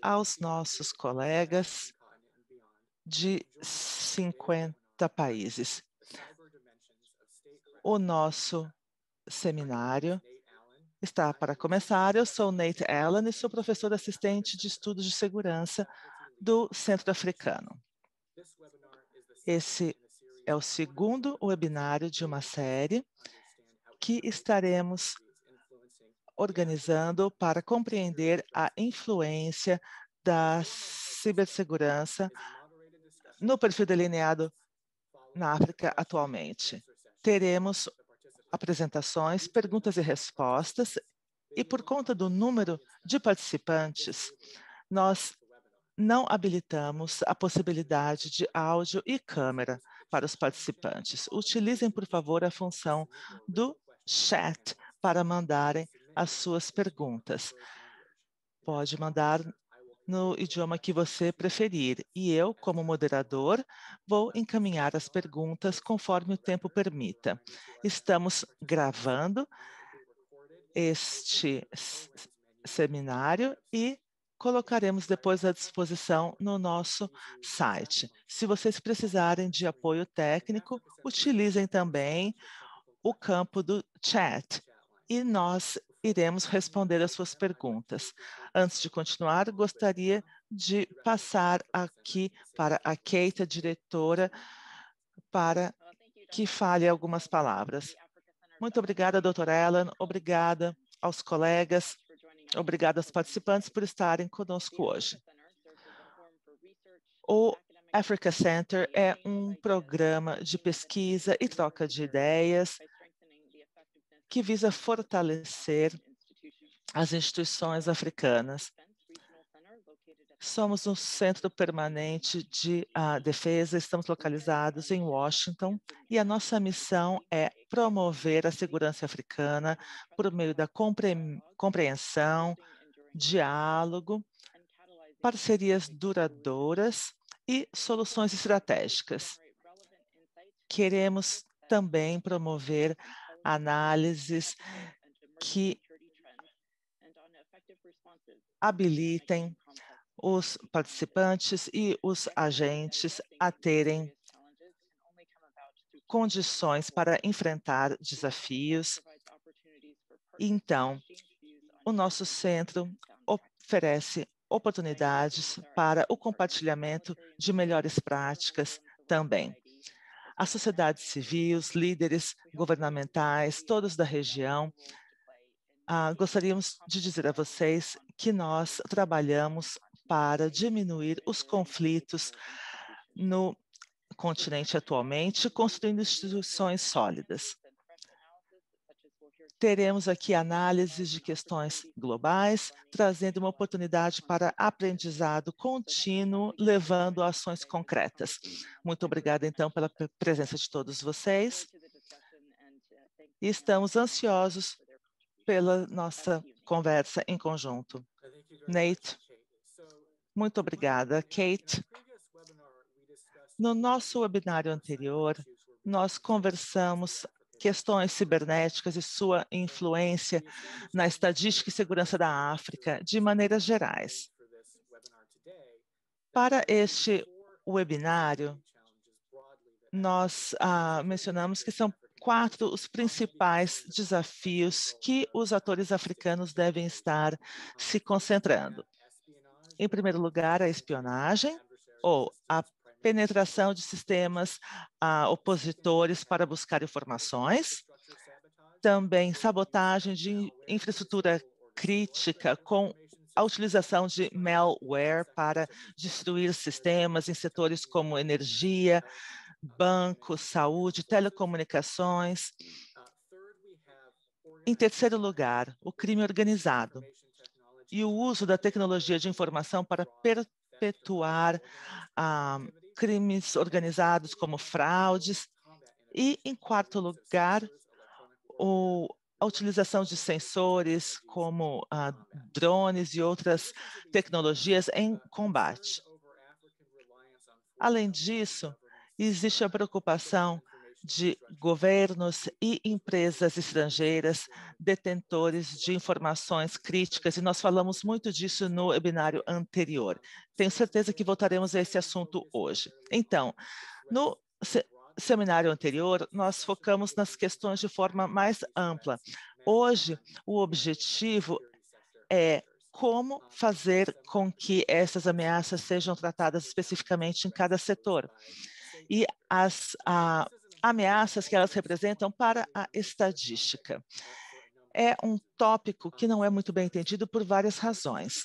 aos nossos colegas de 50 países. O nosso seminário está para começar. Eu sou Nate Allen e sou professor assistente de estudos de segurança do Centro Africano. Esse é o segundo webinário de uma série que estaremos organizando para compreender a influência da cibersegurança no perfil delineado na África atualmente. Teremos apresentações, perguntas e respostas, e por conta do número de participantes, nós não habilitamos a possibilidade de áudio e câmera para os participantes. Utilizem, por favor, a função do chat para mandarem as suas perguntas. Pode mandar no idioma que você preferir, e eu, como moderador, vou encaminhar as perguntas conforme o tempo permita. Estamos gravando este seminário e colocaremos depois à disposição no nosso site. Se vocês precisarem de apoio técnico, utilizem também o campo do chat e nós iremos responder às suas perguntas. Antes de continuar, gostaria de passar aqui para a Keita, diretora, para que fale algumas palavras. Muito obrigada, doutora Ellen, obrigada aos colegas, obrigada aos participantes por estarem conosco hoje. O Africa Center é um programa de pesquisa e troca de ideias que visa fortalecer as instituições africanas. Somos um centro permanente de uh, defesa, estamos localizados em Washington e a nossa missão é promover a segurança africana por meio da compre compreensão, diálogo, parcerias duradouras e soluções estratégicas. Queremos também promover análises que habilitem os participantes e os agentes a terem condições para enfrentar desafios. Então, o nosso centro oferece oportunidades para o compartilhamento de melhores práticas também a sociedade civil, os líderes governamentais, todos da região. Ah, gostaríamos de dizer a vocês que nós trabalhamos para diminuir os conflitos no continente atualmente, construindo instituições sólidas teremos aqui análises de questões globais, trazendo uma oportunidade para aprendizado contínuo, levando ações concretas. Muito obrigada, então, pela presença de todos vocês. E estamos ansiosos pela nossa conversa em conjunto. Nate, muito obrigada. Kate, no nosso webinário anterior, nós conversamos questões cibernéticas e sua influência na estadística e segurança da África, de maneiras gerais. Para este webinário, nós ah, mencionamos que são quatro os principais desafios que os atores africanos devem estar se concentrando. Em primeiro lugar, a espionagem ou a penetração de sistemas ah, opositores para buscar informações, também sabotagem de infraestrutura crítica com a utilização de malware para destruir sistemas em setores como energia, banco, saúde, telecomunicações. Em terceiro lugar, o crime organizado e o uso da tecnologia de informação para perpetuar a ah, crimes organizados como fraudes e, em quarto lugar, o, a utilização de sensores como ah, drones e outras tecnologias em combate. Além disso, existe a preocupação de governos e empresas estrangeiras detentores de informações críticas, e nós falamos muito disso no webinário anterior. Tenho certeza que voltaremos a esse assunto hoje. Então, no seminário anterior, nós focamos nas questões de forma mais ampla. Hoje, o objetivo é como fazer com que essas ameaças sejam tratadas especificamente em cada setor. E as, a, ameaças que elas representam para a estadística. É um tópico que não é muito bem entendido por várias razões.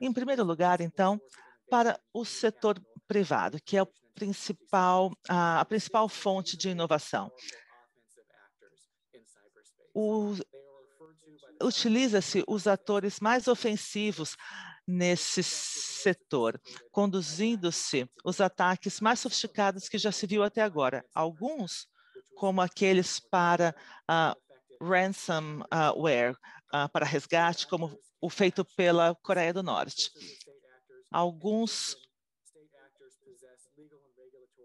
Em primeiro lugar, então, para o setor privado, que é o principal, a principal fonte de inovação. Utiliza-se os atores mais ofensivos nesse setor, conduzindo-se os ataques mais sofisticados que já se viu até agora. Alguns, como aqueles para uh, ransomware, uh, para resgate, como o feito pela Coreia do Norte. Alguns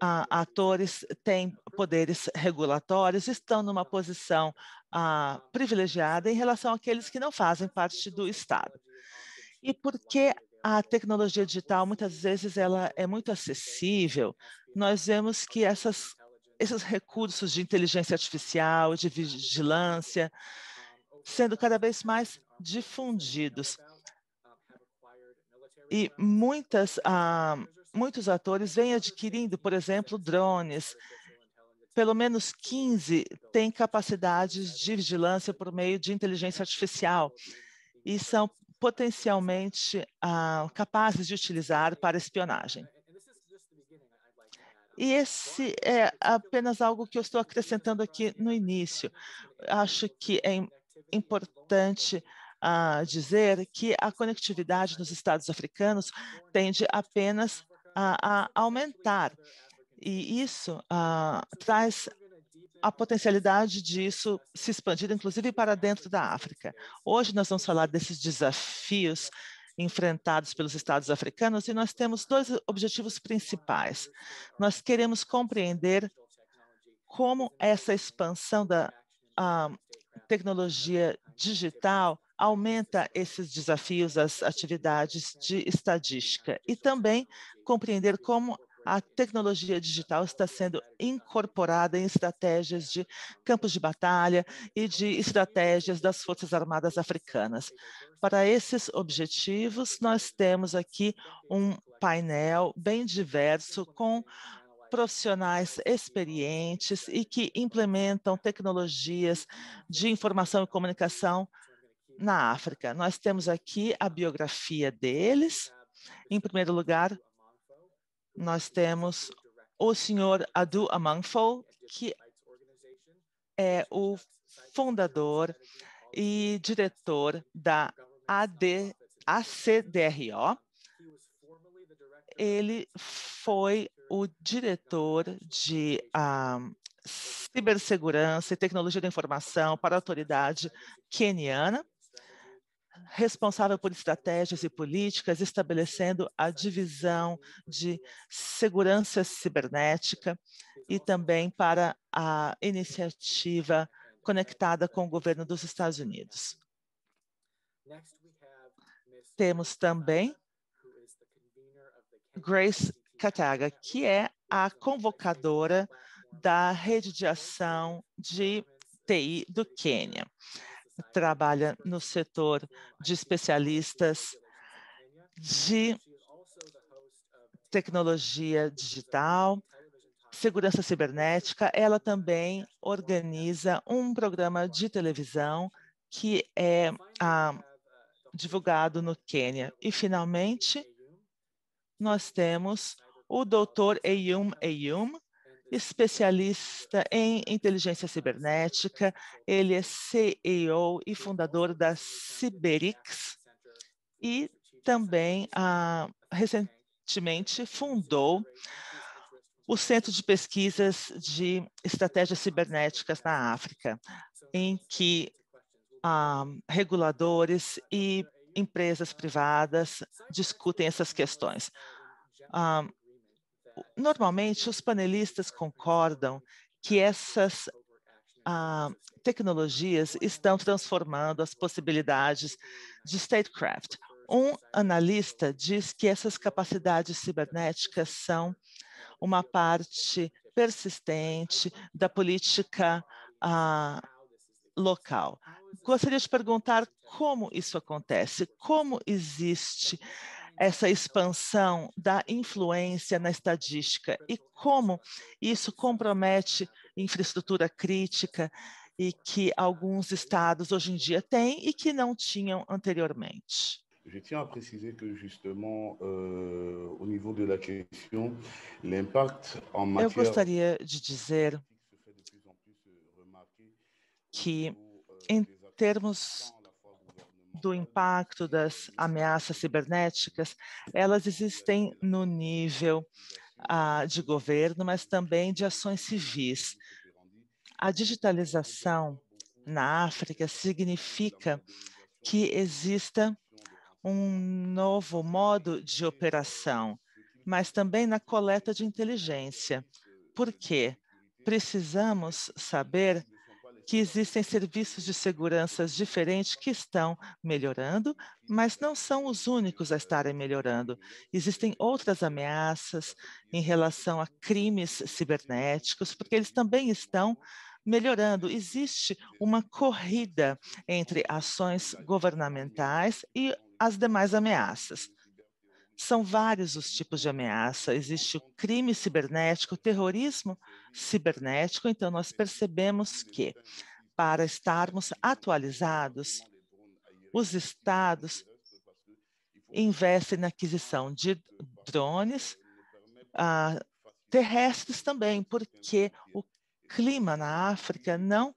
Uh, atores têm poderes regulatórios, estão numa posição uh, privilegiada em relação àqueles que não fazem parte do Estado. E porque a tecnologia digital muitas vezes ela é muito acessível, nós vemos que essas, esses recursos de inteligência artificial, de vigilância, sendo cada vez mais difundidos. E muitas, ah, muitos atores vêm adquirindo, por exemplo, drones. Pelo menos 15 têm capacidades de vigilância por meio de inteligência artificial e são potencialmente uh, capazes de utilizar para espionagem. E esse é apenas algo que eu estou acrescentando aqui no início. Acho que é importante uh, dizer que a conectividade nos Estados africanos tende apenas a, a aumentar. E isso uh, traz a potencialidade disso se expandir, inclusive para dentro da África. Hoje nós vamos falar desses desafios enfrentados pelos Estados africanos e nós temos dois objetivos principais. Nós queremos compreender como essa expansão da tecnologia digital aumenta esses desafios às atividades de estadística e também compreender como a tecnologia digital está sendo incorporada em estratégias de campos de batalha e de estratégias das Forças Armadas Africanas. Para esses objetivos, nós temos aqui um painel bem diverso com profissionais experientes e que implementam tecnologias de informação e comunicação na África. Nós temos aqui a biografia deles. Em primeiro lugar, nós temos o senhor Adu Amangfo que é o fundador e diretor da AD, ACDRO. Ele foi o diretor de um, ah, cibersegurança e tecnologia da informação para a autoridade queniana responsável por estratégias e políticas, estabelecendo a divisão de segurança cibernética e também para a iniciativa conectada com o governo dos Estados Unidos. Temos também Grace Kataga, que é a convocadora da rede de ação de TI do Quênia trabalha no setor de especialistas de tecnologia digital, segurança cibernética. Ela também organiza um programa de televisão que é ah, divulgado no Quênia. E, finalmente, nós temos o doutor Eyum Eyum, especialista em inteligência cibernética. Ele é CEO e fundador da Ciberix e também ah, recentemente fundou o Centro de Pesquisas de Estratégias Cibernéticas na África, em que ah, reguladores e empresas privadas discutem essas questões. Ah, Normalmente, os panelistas concordam que essas ah, tecnologias estão transformando as possibilidades de statecraft. Um analista diz que essas capacidades cibernéticas são uma parte persistente da política ah, local. Gostaria de perguntar como isso acontece, como existe essa expansão da influência na estadística e como isso compromete infraestrutura crítica e que alguns estados hoje em dia têm e que não tinham anteriormente. Je tiens à préciser que justement, euh, au niveau de la question, l'impact en matière... Eu gostaria de dizer que, euh, em termos do impacto das ameaças cibernéticas, elas existem no nível ah, de governo, mas também de ações civis. A digitalização na África significa que exista um novo modo de operação, mas também na coleta de inteligência. Por quê? Precisamos saber que existem serviços de segurança diferentes que estão melhorando, mas não são os únicos a estarem melhorando. Existem outras ameaças em relação a crimes cibernéticos, porque eles também estão melhorando. Existe uma corrida entre ações governamentais e as demais ameaças. São vários os tipos de ameaça. Existe o crime cibernético, o terrorismo cibernético. Então, nós percebemos que, para estarmos atualizados, os estados investem na aquisição de drones ah, terrestres também, porque o clima na África não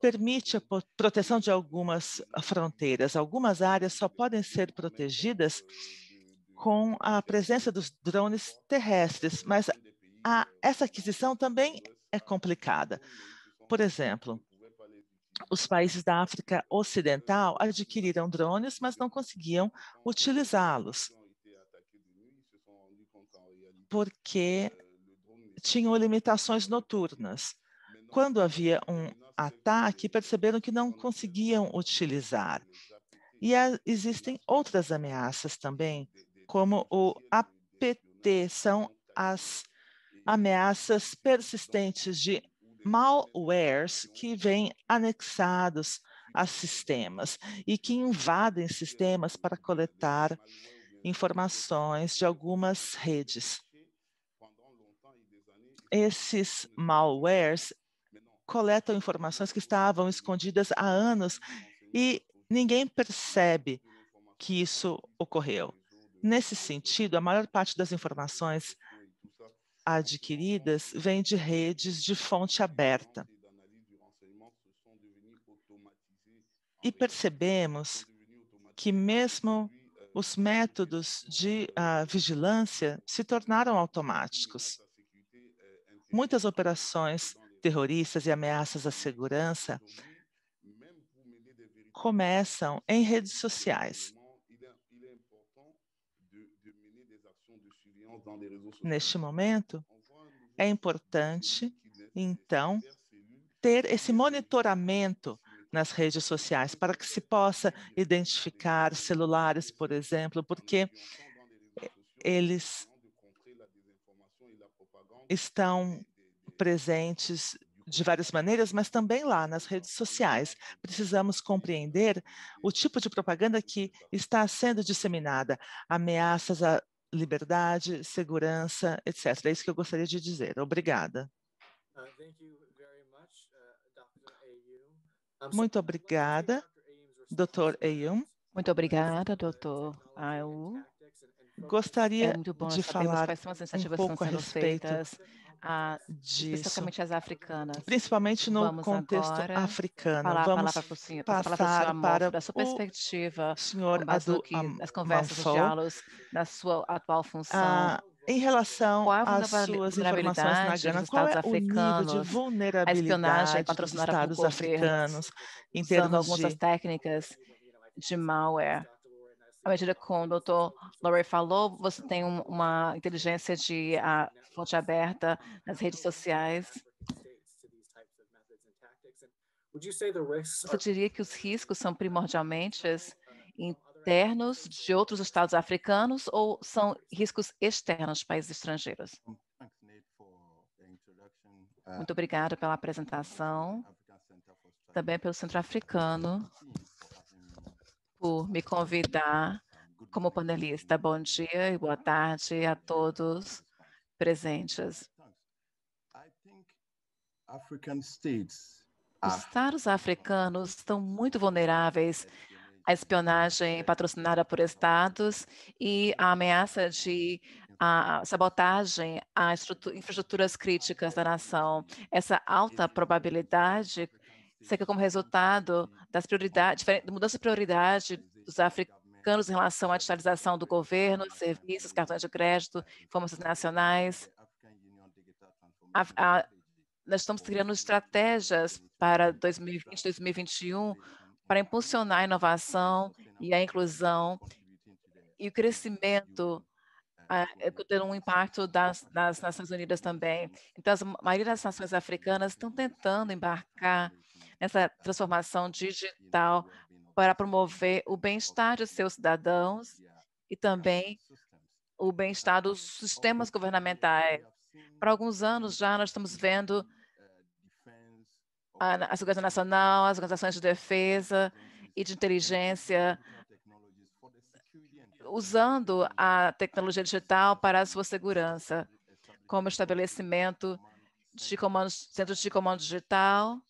permite a proteção de algumas fronteiras. Algumas áreas só podem ser protegidas com a presença dos drones terrestres, mas a, essa aquisição também é complicada. Por exemplo, os países da África Ocidental adquiriram drones, mas não conseguiam utilizá-los, porque tinham limitações noturnas. Quando havia um ataque, perceberam que não conseguiam utilizar. E a, existem outras ameaças também como o APT, são as ameaças persistentes de malwares que vêm anexados a sistemas e que invadem sistemas para coletar informações de algumas redes. Esses malwares coletam informações que estavam escondidas há anos e ninguém percebe que isso ocorreu. Nesse sentido, a maior parte das informações adquiridas vem de redes de fonte aberta. E percebemos que mesmo os métodos de uh, vigilância se tornaram automáticos. Muitas operações terroristas e ameaças à segurança começam em redes sociais. neste momento, é importante, então, ter esse monitoramento nas redes sociais para que se possa identificar celulares, por exemplo, porque eles estão presentes de várias maneiras, mas também lá nas redes sociais. Precisamos compreender o tipo de propaganda que está sendo disseminada, ameaças a liberdade, segurança, etc. É isso que eu gostaria de dizer. Obrigada. Uh, uh, muito obrigada, uh, Dr. Ayum. Muito obrigada, Dr. Ayum. Gostaria é de falar um pouco a respeito ah, disso. Especialmente as africanas. Principalmente no Vamos contexto africano. Falar, Vamos falar para, passar para, a para da sua perspectiva, senhor Adu, que, as conversas, Manfou, os diálogos, na sua atual ah, função. em relação é às suas informações na Gana, qual é o nível de vulnerabilidade dos estados africanos em termos de... algumas técnicas de malware à medida que o Dr. Laurie falou, você tem uma inteligência de a, ah, fonte aberta nas redes sociais. Você diria que os riscos são primordialmente internos de outros estados africanos ou são riscos externos de países estrangeiros? Muito obrigada pela apresentação, também pelo Centro Africano por me convidar como panelista. Bom dia e boa tarde a todos presentes. Os Estados africanos estão muito vulneráveis à espionagem patrocinada por Estados e à ameaça de a sabotagem a infraestruturas críticas da nação. Essa alta probabilidade que como resultado das prioridades, da mudança de prioridade dos africanos em relação à digitalização do governo, serviços, cartões de crédito, informações nacionais. É, a, a, nós estamos criando estratégias para 2020, tipo 2021 para impulsionar a inovação e a inclusão é e o crescimento é, tendo um impacto das, das Nações Unidas também. Então, a maioria das nações africanas estão tentando embarcar nessa transformação digital para promover o bem-estar de seus cidadãos e também o bem-estar dos sistemas governamentais. Para alguns anos já nós estamos vendo a, Segurança Nacional, as organizações de defesa e de inteligência usando a tecnologia digital para a sua segurança, como estabelecimento de comandos, centros de comando digital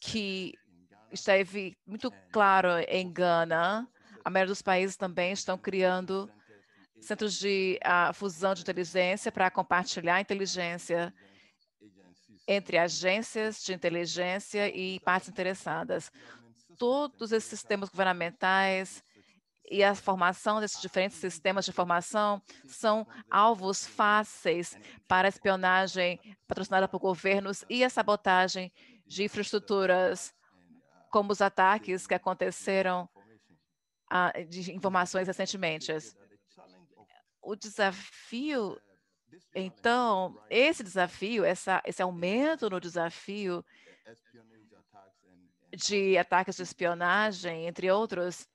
que esteve muito claro em Gana. A maioria dos países também estão criando centros de uh, fusão de inteligência para compartilhar inteligência entre agências de inteligência e partes interessadas. Todos esses sistemas governamentais e a formação desses diferentes sistemas de formação são alvos fáceis para a espionagem patrocinada por governos e a sabotagem de infraestruturas, como os ataques que aconteceram ah, de informações recentemente. O desafio, então, esse desafio, essa, esse aumento no desafio de ataques de espionagem, entre outros,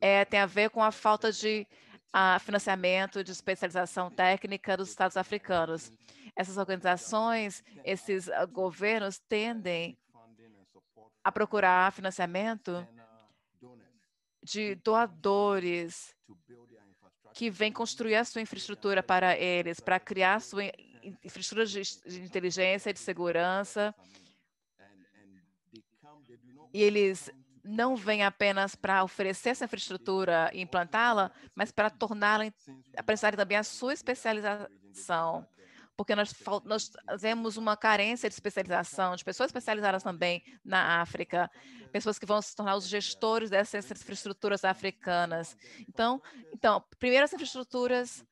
é, tem a ver com a falta de a, ah, financiamento de especialização técnica dos Estados africanos essas organizações, esses ah, governos tendem a procurar financiamento de doadores que vêm construir a sua infraestrutura para eles, para criar a sua infraestrutura de inteligência, de segurança. E eles não vêm apenas para oferecer essa infraestrutura e implantá-la, mas para torná-la, apresentar também a sua especialização porque nós, nós temos uma carência de especialização, de pessoas especializadas também na África, pessoas que vão se tornar os gestores dessas infraestruturas africanas. Então, então primeiro, as infraestruturas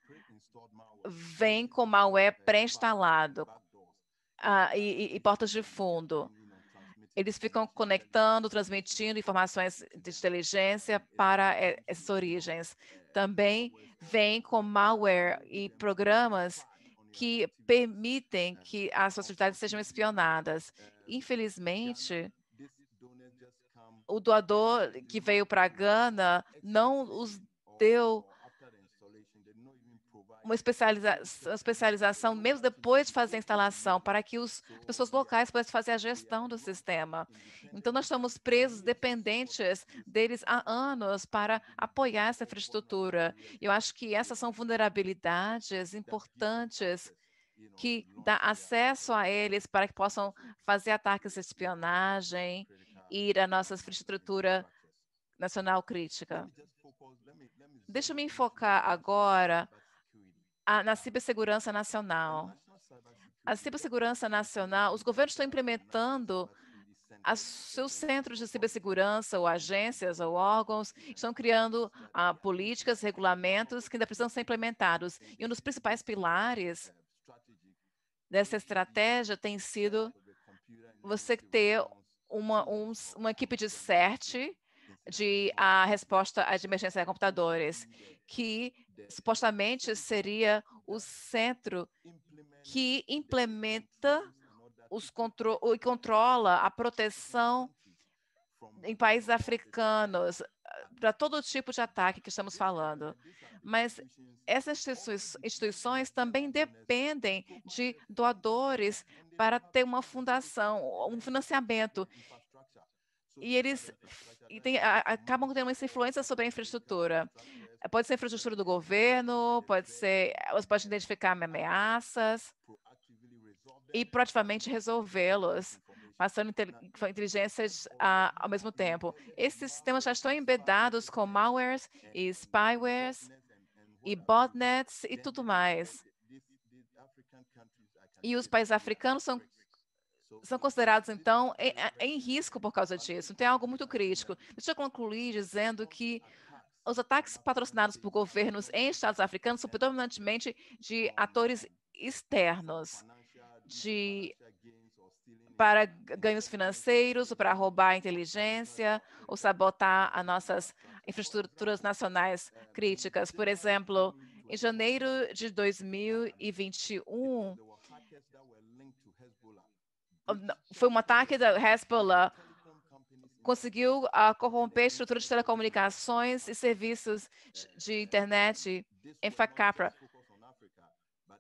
vêm com malware pré-instalado ah, e, e, e portas de fundo. Eles ficam conectando, transmitindo informações de inteligência para eh, essas origens. Também vem com malware e programas que permitem é. que as sociedades sejam espionadas. É, Infelizmente, o doador que veio para Gana não os deu uma especializa especialização mesmo depois de fazer a instalação, para que as pessoas locais pudessem fazer a gestão do sistema. Então, nós estamos presos, dependentes deles há anos para apoiar essa infraestrutura. Eu acho que essas são vulnerabilidades importantes que dá acesso a eles para que possam fazer ataques de espionagem, ir à nossa infraestrutura nacional crítica. Deixa-me enfocar agora a, na cibersegurança nacional. A cibersegurança nacional, os governos estão implementando os seus centros de cibersegurança, ou agências, ou órgãos, estão criando ah, políticas, regulamentos que ainda precisam ser implementados. E um dos principais pilares dessa estratégia tem sido você ter uma, um, uma equipe de CERT, de a ah, resposta às emergência de computadores, que supostamente seria o centro que implementa os contro e controla a proteção em países africanos para todo tipo de ataque que estamos falando. Mas essas instituições também dependem de doadores para ter uma fundação, um financiamento. E eles e tem, acabam tendo essa influência sobre a infraestrutura. Eh, pode ser infraestrutura do governo, pode ser, eh, você pode identificar ameaças e é, proativamente resolvê-los, passando inteligências ah, ao mesmo tempo. Esses sistemas já estão embedados com malwares é, e spywares e botnets e tudo mais. E os países africanos são são considerados, então, em, em, risco por causa disso. Então, é algo muito crítico. Deixa eu concluir dizendo que os ataques patrocinados por governos em estados africanos são predominantemente de atores externos, de para ganhos financeiros, para roubar a inteligência ou sabotar as nossas infraestruturas nacionais críticas. Por exemplo, em janeiro de 2021, foi um ataque da Hezbollah conseguiu uh, corromper estruturas de telecomunicações e serviços de internet em Facapra.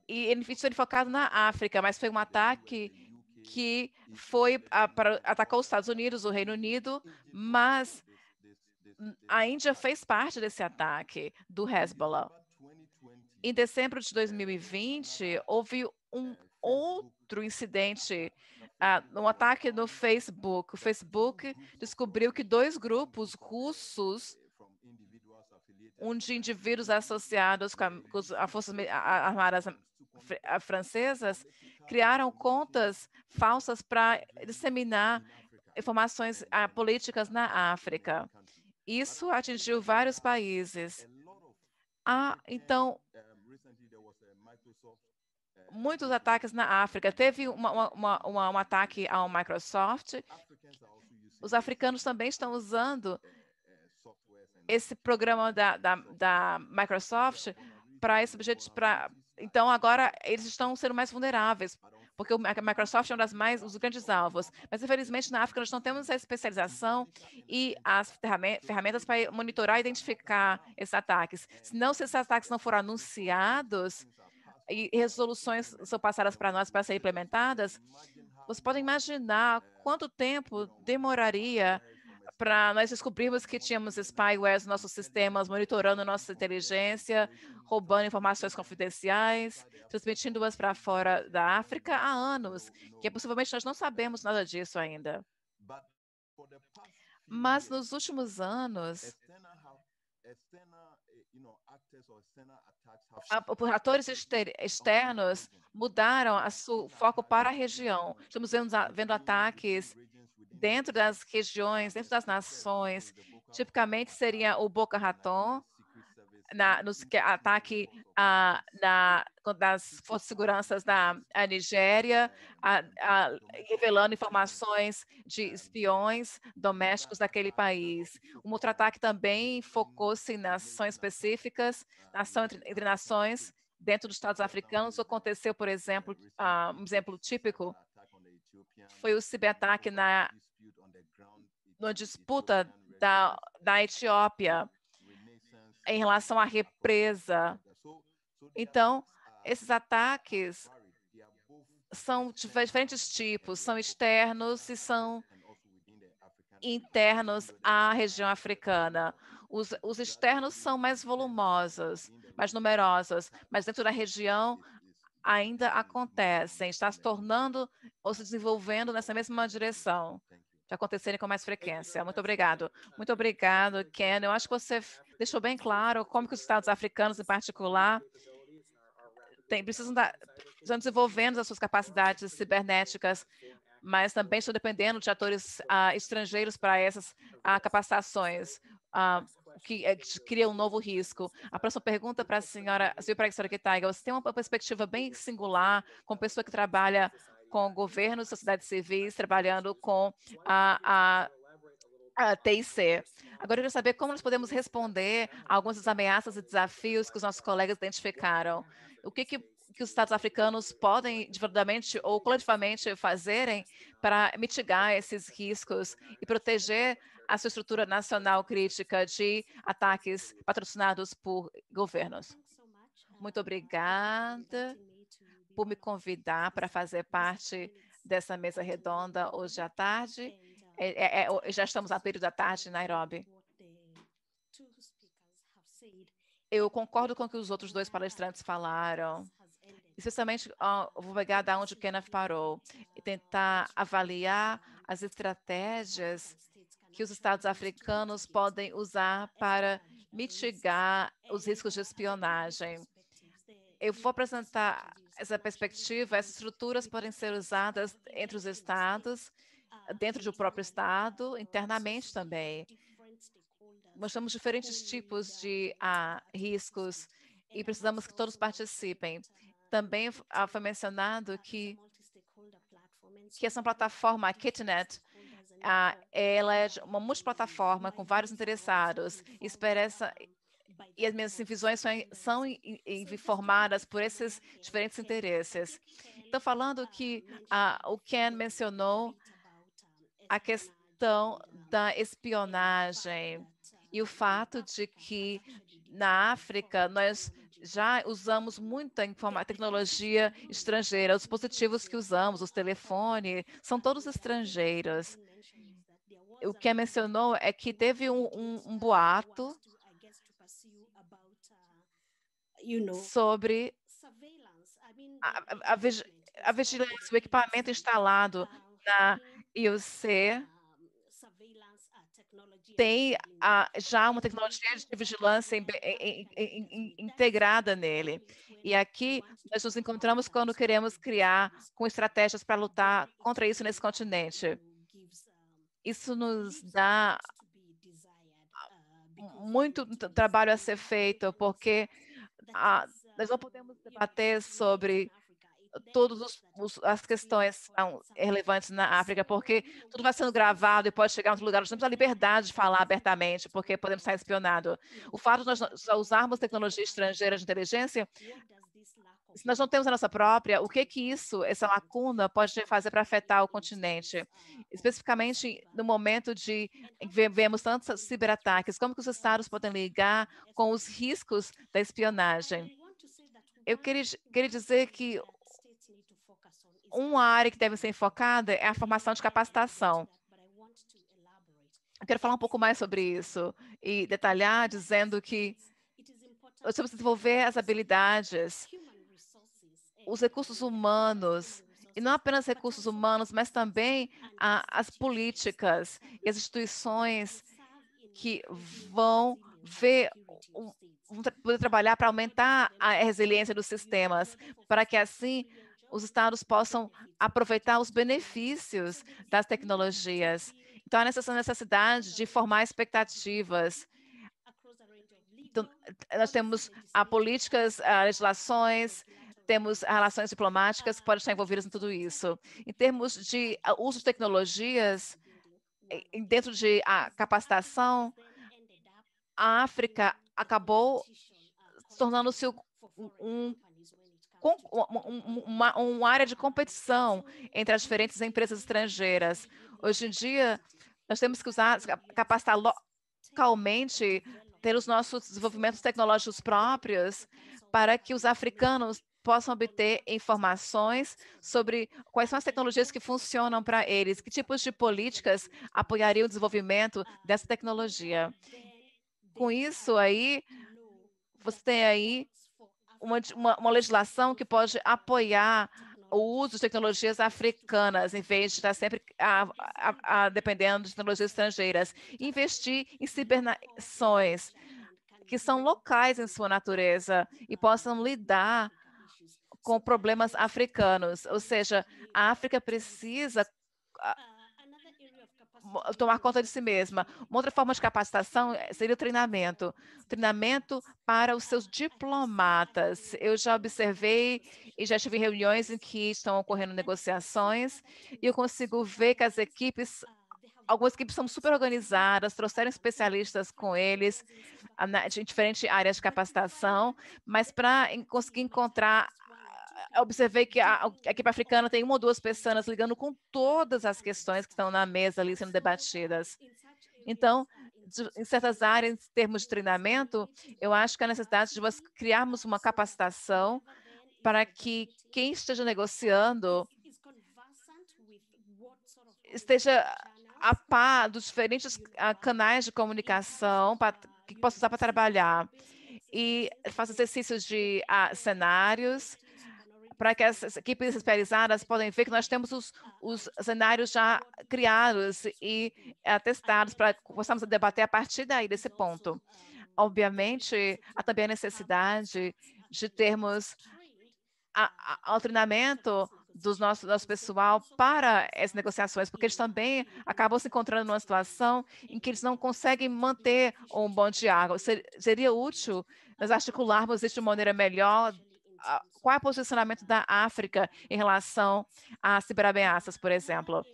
E ele foi focado na África, mas foi um ataque que foi uh, para, atacou os Estados Unidos, o Reino Unido, mas a Índia fez parte desse ataque do Hezbollah. Em dezembro de 2020, houve um outro incidente ah, um ataque no Facebook. O Facebook descobriu que dois grupos russos, um de indivíduos associados com, a, com as forças armadas francesas, criaram contas falsas para disseminar informações ah, políticas na África. Isso atingiu vários países. Há, ah, então, muitos ataques na África. Teve uma, uma, uma, um ataque ao Microsoft. Os africanos também estão usando esse programa da, da, da Microsoft para esse objeto. Pra... Então, agora eles estão sendo mais vulneráveis, porque a Microsoft é um das mais, dos grandes alvos. Mas, infelizmente, na África, nós não temos essa especialização e as ferramentas para monitorar e identificar esses ataques. Se, não, se esses ataques não foram anunciados, e resoluções são passadas para nós para serem implementadas, vocês podem imaginar quanto tempo demoraria para nós descobrirmos que tínhamos spywares nos nossos sistemas, monitorando nossa inteligência, roubando informações confidenciais, transmitindo-as para fora da África há anos, que possivelmente nós não sabemos nada disso ainda. Mas nos últimos anos, Atores externos mudaram o foco para a região. Estamos vendo, vendo ataques dentro das regiões, dentro das nações. Tipicamente seria o Boca Raton, na, no ataque ah, na, das forças de segurança da Nigéria, revelando informações de espiões domésticos daquele país. Um outro ataque também focou-se nas ações específicas, na ação entre, entre nações dentro dos Estados africanos. Aconteceu, por exemplo, uh, um exemplo típico foi o ciberataque na, na disputa da, da Etiópia em relação à represa. Então, esses ataques são de diferentes tipos, são externos e são internos à região africana. Os, os externos são mais volumosos, mais numerosos, mas dentro da região ainda acontecem, está se tornando ou se desenvolvendo nessa mesma direção, de acontecerem com mais frequência. Muito obrigado. Muito obrigado, Ken. Eu acho que você deixou bem claro como que os Estados africanos, em particular, tem, precisam da, estão desenvolvendo as suas capacidades cibernéticas, mas também estão dependendo de atores ah, estrangeiros para essas ah, capacitações, o ah, que, eh, que cria um novo risco. A próxima pergunta para a senhora, para a senhora Kitaiga, você tem uma perspectiva bem singular, com pessoa que trabalha com governos, sociedades civis, trabalhando com a, a T e C. Agora eu quero saber como nós podemos responder a algumas das ameaças e desafios que os nossos colegas identificaram. O que, que, que os Estados africanos podem, individualmente ou coletivamente, fazerem para mitigar esses riscos e proteger a sua estrutura nacional crítica de ataques patrocinados por governos? Muito obrigada por me convidar para fazer parte dessa mesa redonda hoje à tarde é, é, é já estamos à período da tarde, em Nairobi. Eu concordo com o que os outros dois palestrantes falaram. Especialmente, vou pegar da onde o Kenneth parou e tentar avaliar as estratégias que os estados africanos podem usar para mitigar os riscos de espionagem. Eu vou apresentar essa perspectiva, essas estruturas podem ser usadas entre os estados dentro do próprio Estado, internamente também. Mostramos diferentes tipos de ah, riscos e precisamos que todos participem. Também ah, foi mencionado que, que essa plataforma, a KitNet, ah, ela é uma multiplataforma com vários interessados. e as minhas assim, visões são, são informadas por esses diferentes interesses. então falando que ah, o Ken mencionou a questão da espionagem e o fato de que na África nós já usamos muita tecnologia estrangeira, os dispositivos que usamos, os telefones, são todos estrangeiros. O que é mencionou é que teve um, um, um boato sobre a, a, a, vigilância, o equipamento instalado na e C tem a, já uma tecnologia de vigilância integrada nele. E aqui nós nos encontramos quando queremos criar com estratégias para lutar contra isso nesse continente. Isso nos dá muito trabalho a ser feito, porque a, ah, nós não podemos debater sobre todas as questões são ah, relevantes na África, porque tudo vai sendo gravado e pode chegar a outro lugares. Nós temos a liberdade de falar abertamente, porque podemos estar espionados. O fato de nós usarmos tecnologia estrangeira de inteligência se nós não temos a nossa própria, o que que isso, essa lacuna, pode fazer para afetar o continente? Especificamente no momento de vemos tantos ciberataques, como que os estados podem ligar com os riscos da espionagem? Eu queria, queria dizer que uma área que deve ser enfocada é a formação de capacitação. Eu quero falar um pouco mais sobre isso e detalhar dizendo que nós desenvolver as habilidades, os recursos humanos, e não apenas recursos humanos, mas também a, as políticas e as instituições que vão ver vão poder trabalhar para aumentar a resiliência dos sistemas, para que assim os estados possam aproveitar os benefícios das tecnologias. Então, há essa necessidade de formar expectativas. Então, nós temos a ah, políticas, a ah, legislações, temos relações diplomáticas que podem estar envolvidas em tudo isso. Em termos de ah, uso de tecnologias, dentro de a capacitação, a África acabou tornando-se um uma, uma área de competição entre as diferentes empresas estrangeiras. Hoje em dia, nós temos que usar, capacitar localmente, ter os nossos desenvolvimentos tecnológicos próprios para que os africanos possam obter informações sobre quais são as tecnologias que funcionam para eles, que tipos de políticas apoiariam o desenvolvimento dessa tecnologia. Com isso aí, você tem aí uma, uma, uma legislação que pode apoiar o uhum. uso de tecnologias africanas, em vez de estar sempre a, a, a dependendo de tecnologias estrangeiras. Investir em cibernações que são locais em sua natureza e possam lidar com problemas africanos. Ou seja, a África precisa tomar conta de si mesma. Uma outra forma de capacitação eh, seria o treinamento. Treinamento para os seus diplomatas. Eu já observei e já tive reuniões em que estão ocorrendo negociações e eu consigo ver que as equipes algumas equipes são super organizadas, trouxeram especialistas com eles ah, em diferentes áreas de capacitação, mas para conseguir encontrar observei que a, a equipe africana tem uma ou duas pessoas ligando com todas as questões que estão na mesa ali sendo debatidas. Então, de, em certas áreas, em termos de treinamento, eu acho que a necessidade de nós criarmos uma capacitação para que quem esteja negociando esteja a par dos diferentes ah, canais de comunicação para, que possa usar para trabalhar. E faça exercícios de ah, cenários para que as equipes especializadas podem ver que nós temos os, os cenários já criados e eh, atestados para que possamos debater a partir daí desse ponto. Obviamente, há também a necessidade de termos o treinamento dos nosso, nosso pessoal para as negociações, porque eles também acabam se encontrando numa situação em que eles não conseguem manter um bom diálogo. Seria útil nós articularmos isso de maneira melhor qual é o posicionamento da África em relação a ciberameaças, por exemplo.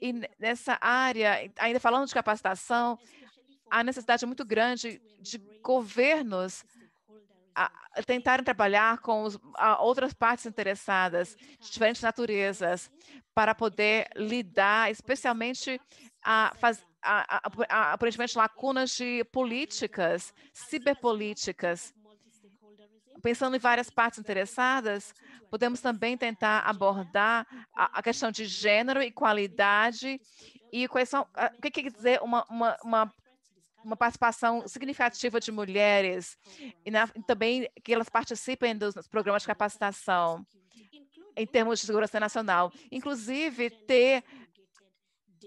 E nessa área, ainda falando de capacitação, a necessidade muito grande de governos tentarem trabalhar com os, outras partes interessadas, de diferentes naturezas, para poder lidar, especialmente a, a, a, a aparentemente lacunas de políticas, ciberpolíticas, Pensando em várias partes interessadas, podemos também tentar abordar a, a questão de gênero e qualidade e quais são, a, ah, o que quer dizer uma, uma, uma uma participação significativa de mulheres e, na, e também que elas participem dos, dos programas de capacitação em termos de segurança nacional. Inclusive, ter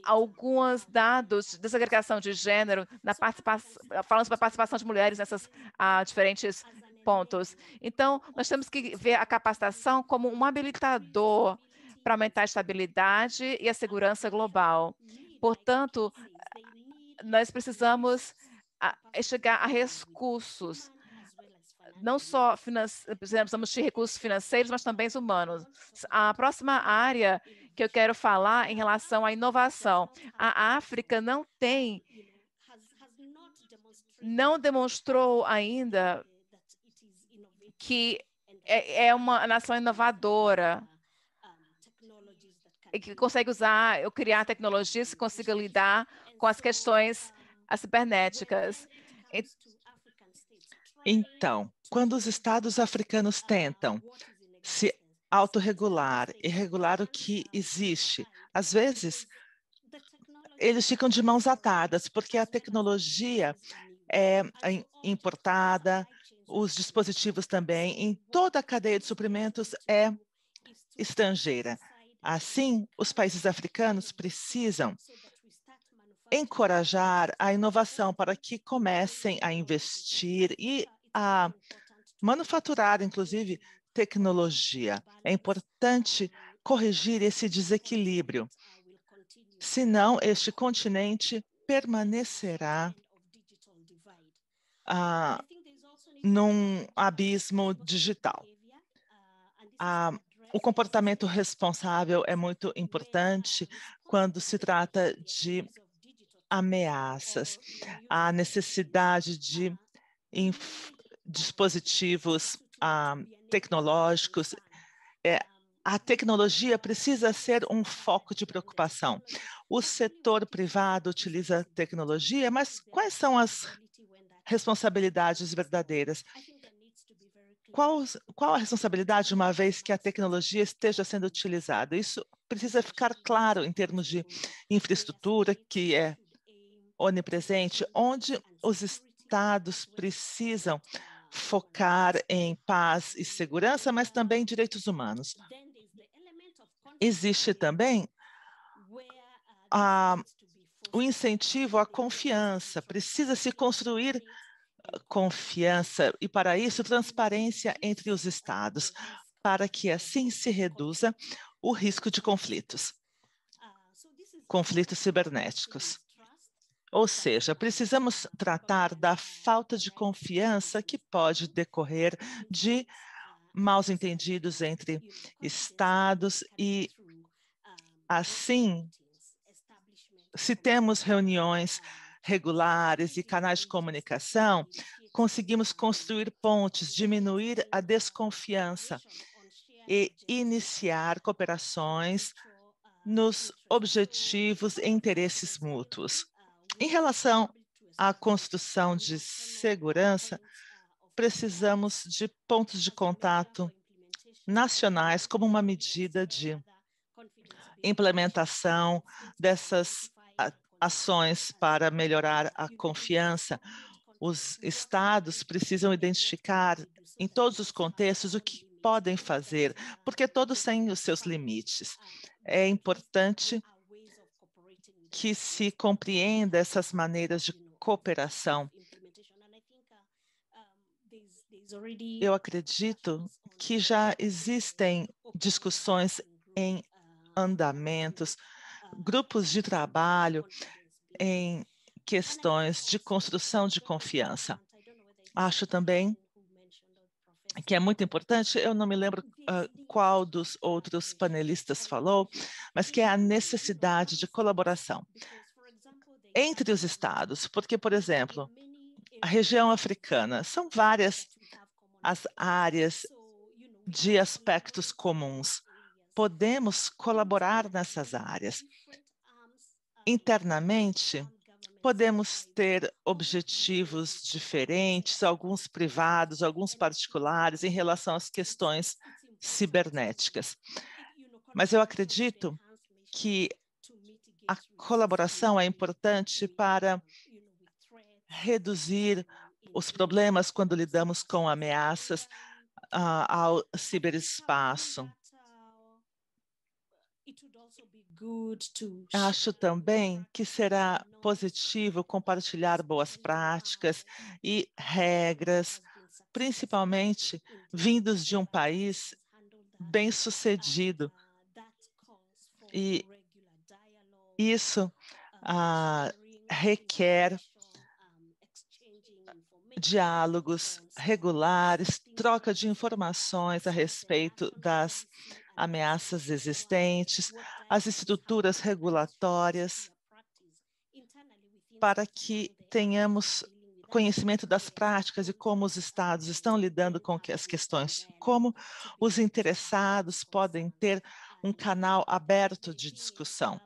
alguns dados de desagregação de gênero na participação, falando sobre a participação de mulheres nessas ah, diferentes pontos. Então, nós temos que ver a capacitação como um habilitador para aumentar a estabilidade e a segurança global. Portanto, nós precisamos ah, chegar a recursos, não só precisamos de recursos financeiros, mas também humanos. A próxima área que eu quero falar em relação à inovação. A África não tem, não demonstrou ainda que é, é uma nação inovadora, e que consegue usar ou criar tecnologias que consiga lidar com as questões cibernéticas. Então, quando os estados africanos tentam se autorregular e regular o que existe, às vezes eles ficam de mãos atadas, porque a tecnologia é importada, os dispositivos também em toda a cadeia de suprimentos é estrangeira. Assim, os países africanos precisam encorajar a inovação para que comecem a investir e a manufaturar, inclusive, tecnologia. É importante corrigir esse desequilíbrio, senão este continente permanecerá ah, num abismo digital. Ah, o comportamento responsável é muito importante quando se trata de ameaças, a necessidade de dispositivos ah, tecnológicos. É, a tecnologia precisa ser um foco de preocupação. O setor privado utiliza tecnologia, mas quais são as responsabilidades verdadeiras. Qual, qual a responsabilidade, uma vez que a tecnologia esteja sendo utilizada? Isso precisa ficar claro em termos de infraestrutura, que é onipresente, onde os estados precisam focar em paz e segurança, mas também direitos humanos. Existe também uh, a o incentivo à confiança. Precisa se construir ah, confiança e, para isso, transparência entre os Estados, para que assim se reduza o risco de conflitos, conflitos cibernéticos. Ou seja, precisamos tratar da falta de confiança que pode decorrer de maus entendidos entre Estados e, assim, se temos reuniões regulares e canais de comunicação, conseguimos construir pontes, diminuir a desconfiança e iniciar cooperações nos objetivos e interesses mútuos. Em relação à construção de segurança, precisamos de pontos de contato nacionais como uma medida de implementação dessas ações para melhorar a confiança. Os estados precisam identificar em todos os contextos o que podem fazer, porque todos têm os seus limites. É importante que se compreenda essas maneiras de cooperação. Eu acredito que já existem discussões em andamentos grupos de trabalho em questões de construção de confiança. Acho também que é muito importante, eu não me lembro uh, qual dos outros panelistas falou, mas que é a necessidade de colaboração entre os estados, porque, por exemplo, a região africana, são várias as áreas de aspectos comuns podemos colaborar nessas áreas. Internamente, podemos ter objetivos diferentes, alguns privados, alguns particulares, em relação às questões cibernéticas. Mas eu acredito que a colaboração é importante para reduzir os problemas quando lidamos com ameaças uh, ao ciberespaço. Acho também que será positivo compartilhar boas práticas e regras, principalmente vindos de um país bem-sucedido. E isso ah, requer diálogos regulares, troca de informações a respeito das ameaças existentes, as estruturas regulatórias para que tenhamos conhecimento das práticas e como os estados estão lidando com as questões, como os interessados podem ter um canal aberto de discussão.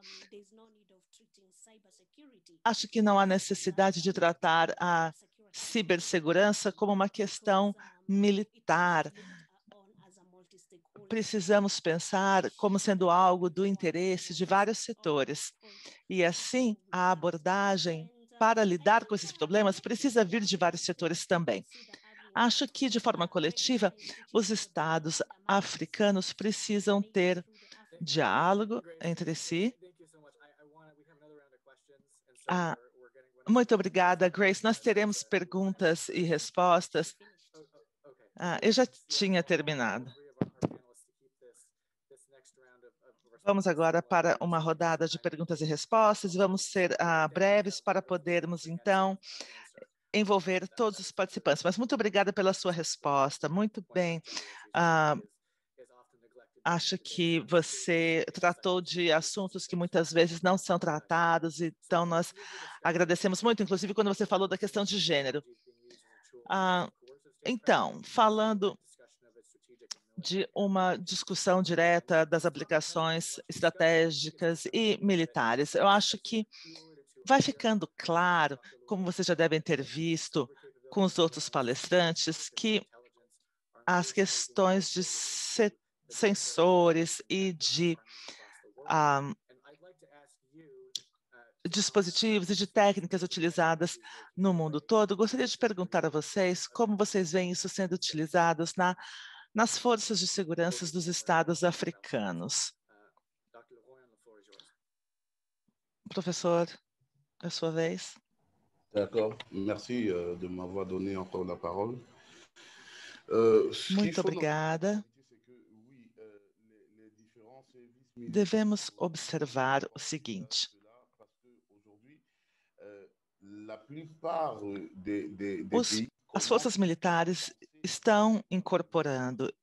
Acho que não há necessidade de tratar a cibersegurança como uma questão militar, precisamos pensar como sendo algo do interesse de vários setores. E assim, a abordagem para lidar com esses problemas precisa vir de vários setores também. Acho que, de forma coletiva, os estados africanos precisam ter diálogo entre si. Ah, muito obrigada, Grace. Nós teremos perguntas e respostas. Ah, eu já tinha terminado. Vamos agora para uma rodada de perguntas e respostas. Vamos ser uh, breves para podermos, então, envolver todos os participantes. Mas muito obrigada pela sua resposta. Muito bem. Uh, acho que você tratou de assuntos que muitas vezes não são tratados, então nós agradecemos muito, inclusive quando você falou da questão de gênero. Ah, então, falando de uma discussão direta das aplicações estratégicas e militares. Eu acho que vai ficando claro, como vocês já devem ter visto com os outros palestrantes, que as questões de sensores e de ah, dispositivos e de técnicas utilizadas no mundo todo. Gostaria de perguntar a vocês como vocês veem isso sendo utilizados na nas forças de segurança dos estados africanos. Professor, é sua vez. D'accord. Merci euh, de m'avoir donné encore la parole. Euh, Muito obrigada. Euh, Devemos observar o seguinte. Os, as forças militares estão incorporando.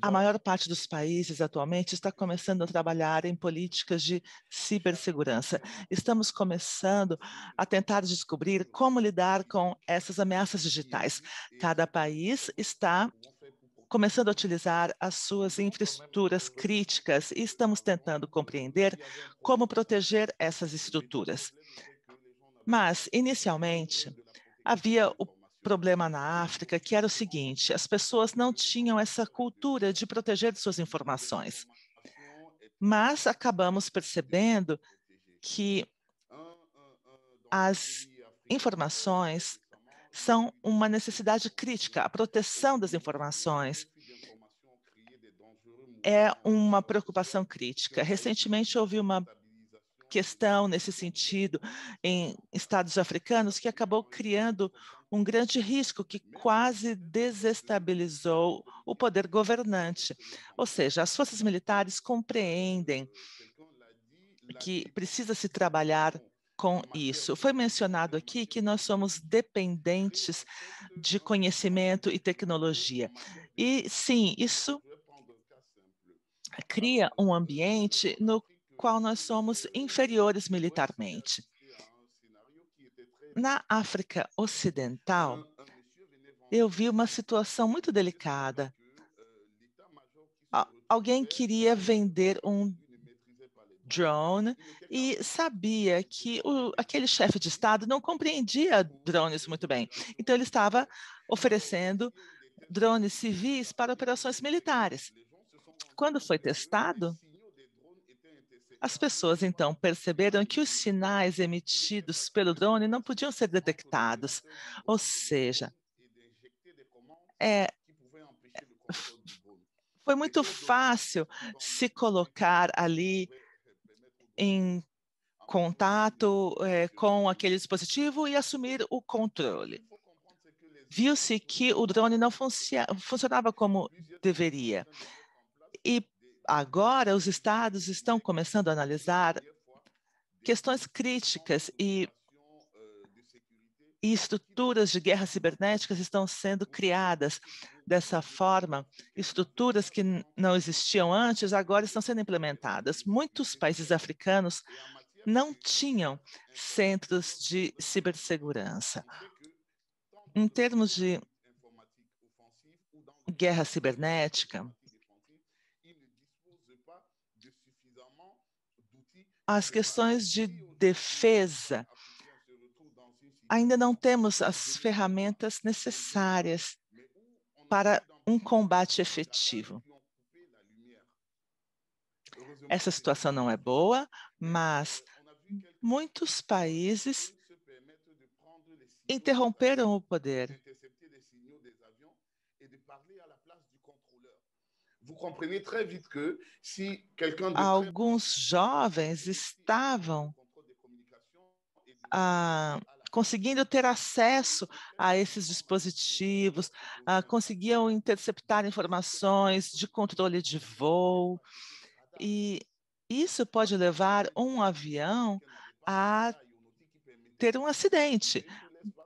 A maior parte dos países atualmente está começando a trabalhar em políticas de cibersegurança. Estamos começando a tentar descobrir como lidar com essas ameaças digitais. Cada país está começando a utilizar as suas infraestruturas críticas e estamos tentando compreender como proteger essas tipo estruturas. Mas, inicialmente, havia o problema na África, que era o seguinte: as pessoas não tinham essa cultura de proteger suas informações. Mas acabamos percebendo que as informações são uma necessidade crítica. A proteção das informações é uma preocupação crítica. Recentemente houve uma questão nesse sentido em estados africanos que acabou criando um grande risco que quase desestabilizou o poder governante. Ou seja, as forças militares compreendem que precisa se trabalhar com isso. Foi mencionado aqui que nós somos dependentes de conhecimento e tecnologia. E sim, isso cria um ambiente no qual nós somos inferiores é é militarmente. É Na África Ocidental, ah, ah, eu vi uma situação muito delicada. Eh, alguém queria vender um drone e sabia que o, aquele chefe de Estado não compreendia drones muito bem. Então, ele estava oferecendo drones civis para operações militares. Quando foi testado, as pessoas então perceberam que os sinais emitidos pelo drone não podiam ser detectados, ou seja, é, foi muito fácil se colocar ali em contato é, com aquele dispositivo e assumir o controle. Viu-se que o drone não funcionava como deveria. E Agora, os estados estão começando a analisar questões críticas e, e estruturas de guerra cibernéticas estão sendo criadas dessa forma. Estruturas que não existiam antes agora estão sendo implementadas. Muitos países africanos não tinham centros de cibersegurança. Em termos de guerra cibernética, as questões de defesa, ainda não temos as ferramentas necessárias para um combate efetivo. Essa situação não é boa, mas muitos países interromperam o poder vous comprenez très vite que si quelqu'un Alguns jovens estavam ah, conseguindo ter acesso a esses dispositivos, ah, conseguiam interceptar informações de controle de voo, e isso pode levar um avião a é ter um acidente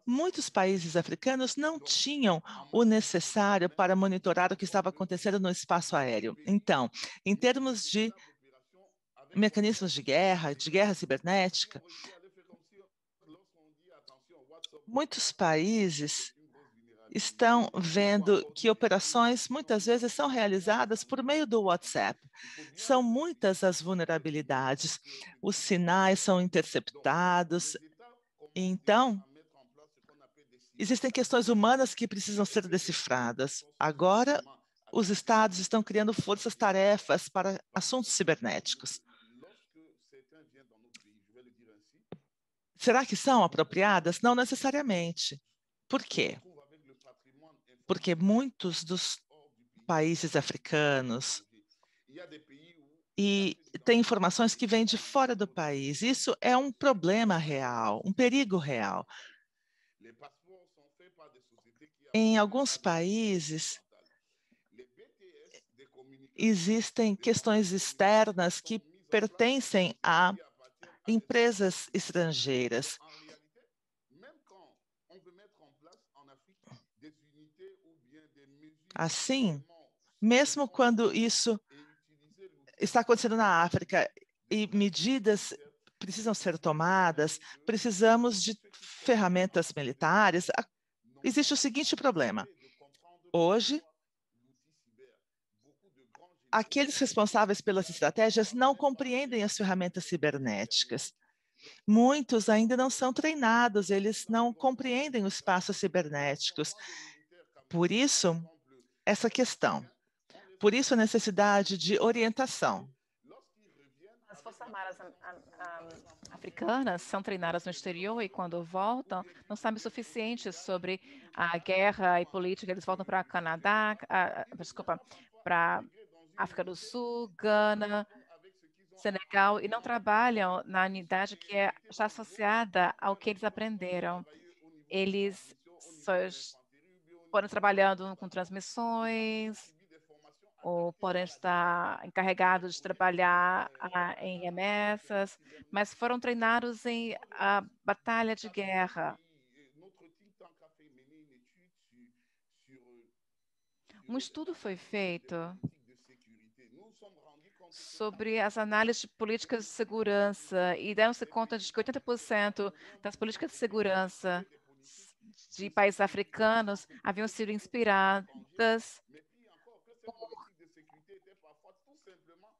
muitos países africanos não tinham o necessário para monitorar o que estava acontecendo no espaço aéreo. Então, em termos de mecanismos de guerra, de guerra cibernética, muitos países estão vendo que operações muitas vezes são realizadas por meio do WhatsApp. São muitas as vulnerabilidades, os sinais são interceptados. Então, Existem questões humanas que precisam ser decifradas. Agora, os estados estão criando forças-tarefas para assuntos cibernéticos. Será que são apropriadas? Não necessariamente. Por quê? Porque muitos dos países africanos e tem informações que vêm de fora do país. Isso é um problema real, um perigo real. Em alguns países, existem questões externas que pertencem a empresas estrangeiras. Assim, mesmo quando isso está acontecendo na África e medidas precisam ser tomadas, precisamos de ferramentas militares existe o seguinte problema. Hoje, aqueles responsáveis pelas estratégias não compreendem as ferramentas cibernéticas. Muitos ainda não são treinados, eles não compreendem os passos cibernéticos. Por isso, essa questão. Por isso, a necessidade de orientação. As Forças Armadas africanas são treinadas no exterior e quando voltam não sabem o suficiente sobre a guerra e política. Eles voltam para Canadá, a, desculpa, para África do Sul, Gana, Senegal e não trabalham na unidade que é já associada ao que eles aprenderam. Eles foram trabalhando com transmissões, o Porã está encarregado de trabalhar ah, em remessas, mas foram treinados em a batalha de guerra. Um estudo foi feito sobre as análises de políticas de segurança e deram-se conta de que 80% das políticas de segurança de países africanos haviam sido inspiradas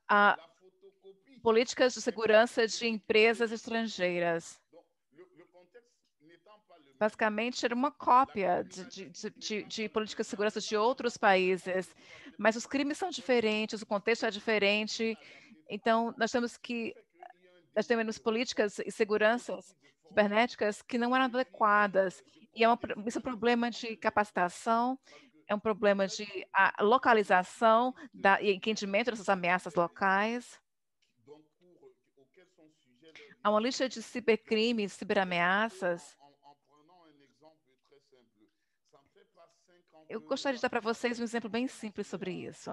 a políticas de segurança de empresas estrangeiras. Basicamente, era uma cópia de, de, de, de políticas de segurança de outros países, mas os crimes são diferentes, o contexto é diferente, então nós temos que nós temos políticas e seguranças cibernéticas que não eram adequadas e é, é um problema de capacitação é um problema de localização da, e entendimento dessas ameaças locais. Há uma lista de cibercrimes, ciberameaças. Eu gostaria de dar para vocês um exemplo bem simples sobre isso.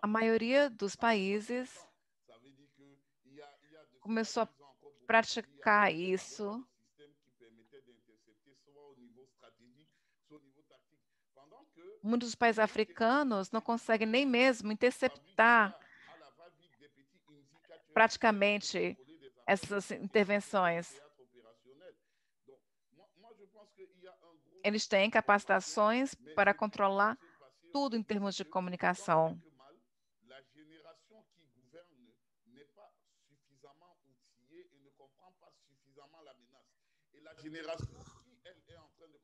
A maioria dos países começou a praticar isso Muitos dos países africanos não conseguem nem mesmo interceptar praticamente essas intervenções. Eles têm capacitações para controlar tudo em termos de comunicação.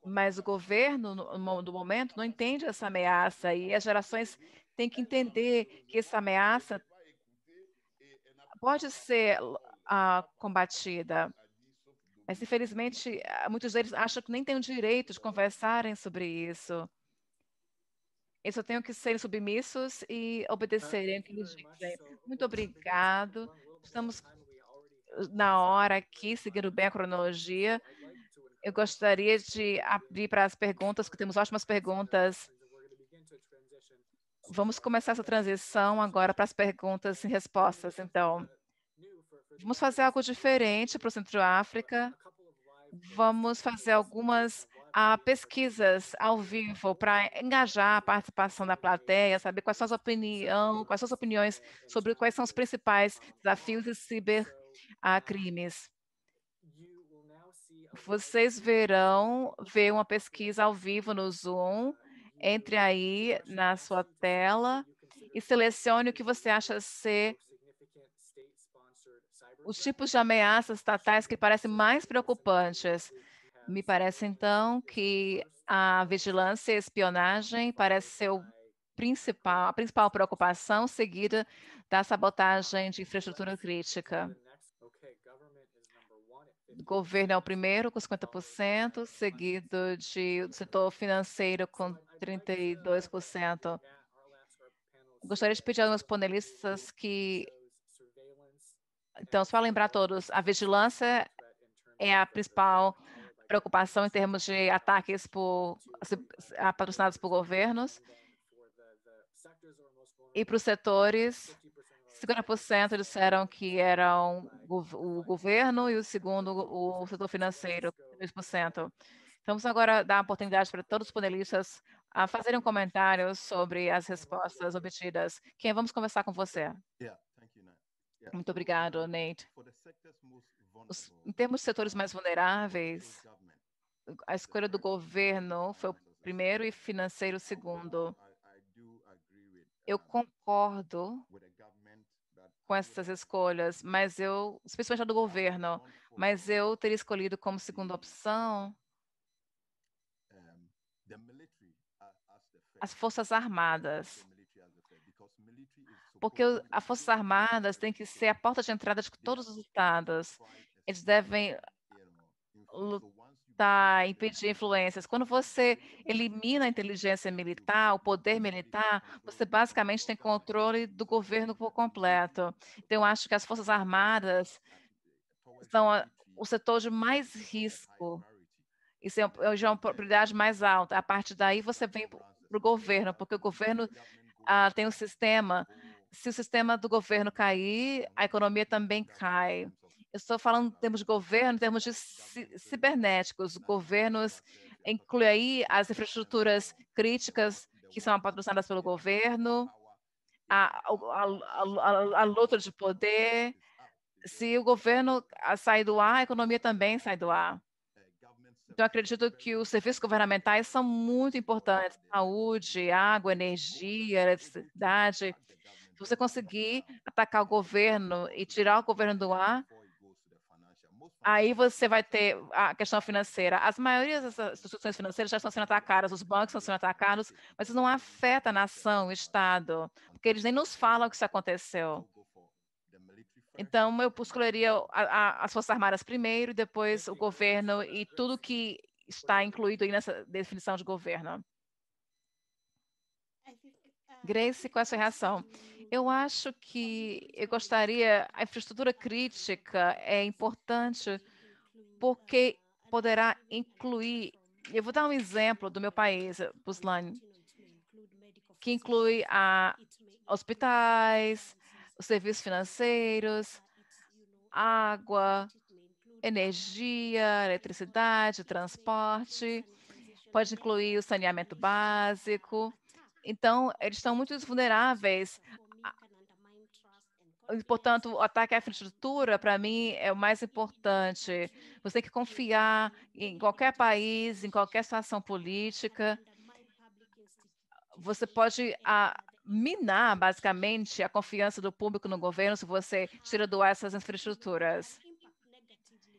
Mas o governo, no momento, não entende essa ameaça e as gerações têm que entender que essa ameaça pode ser ah, combatida. Mas, infelizmente, ah, muitos deles acham que nem têm o direito de conversarem sobre isso. Eles só têm que serem submissos e obedecerem o que eles dizem. Muito obrigado. Estamos na hora aqui, seguindo bem a cronologia. Eu gostaria de abrir para as perguntas, que temos ótimas perguntas. Vamos começar essa transição agora para as perguntas e respostas, então. Vamos fazer algo diferente para o Centro-África. Vamos fazer algumas ah, pesquisas ao vivo para engajar a participação da plateia, saber quais são as opinião, quais são as opiniões sobre quais são os principais desafios de cibercrimes vocês verão ver uma pesquisa ao vivo no Zoom. Entre aí na sua tela e selecione o que você acha ser os tipos de ameaças estatais que parecem mais preocupantes. Me parece, então, que a vigilância e a espionagem parece ser o principal, a principal preocupação, seguida da sabotagem de infraestrutura crítica governo é o primeiro, com 50%, seguido de setor financeiro com 32%. Gostaria de pedir aos panelistas que... Então, só lembrar a todos, a vigilância é a principal preocupação em termos de ataques por, patrocinados por governos. E para os setores, 50% disseram que eram o governo e o segundo, o setor financeiro, 2%. Então, vamos agora dar a oportunidade para todos os panelistas a fazerem um comentário sobre as respostas obtidas. Quem vamos conversar com você? Muito obrigado, Nate. Os, em termos de setores mais vulneráveis, a escolha do governo foi o primeiro e financeiro o segundo. Eu concordo com essas escolhas, mas eu, especialmente a do ah, governo, mas eu teria escolhido como segunda opção ehm, as Forças Armadas. Porque as Forças Armadas têm que ser a porta de entrada de todos os estados. Eles devem militar, impedir influências. Quando você elimina a inteligência militar, o poder militar, você basicamente tem controle do governo por completo. Então, eu acho que as Forças Armadas são o setor de mais risco. Isso é, é, é uma prioridade mais alta. A partir daí, você vem para o governo, porque o governo ah, tem um sistema. Se o sistema do governo cair, a economia também cai. Eu estou falando em termos de governo, em termos de cibernéticos, né, governos né. inclui aí as infraestruturas críticas que são patrocinadas pelo governo, a, a, a, a luta de poder. Se o governo sai do ar, a economia também sai do ar. É, então, acredito que os serviços governamentais são muito importantes. Saúde, água, energia, eletricidade. Se você conseguir atacar o governo e tirar o governo do ar, Aí você vai ter a questão financeira. As maiorias das instituições financeiras já estão sendo atacadas, os bancos estão sendo atacados, mas isso não afeta a nação, o Estado, porque eles nem nos falam o que isso aconteceu. Então, eu escolheria a, a, as Forças Armadas primeiro, depois o governo e tudo que está incluído aí nessa definição de governo. É, Grace, qual é a sua reação? Eu acho que eu gostaria, a infraestrutura crítica é importante porque poderá incluir, eu vou dar um exemplo do meu país, Buslane, que inclui a hospitais, os serviços financeiros, água, energia, eletricidade, transporte, pode incluir o saneamento básico. Então, eles estão muito vulneráveis portanto, o ataque à infraestrutura, para mim, é o mais importante. Você tem que confiar em qualquer país, em qualquer situação política. Você pode a, ah, minar, basicamente, a confiança do público no governo se você tira do ar essas infraestruturas.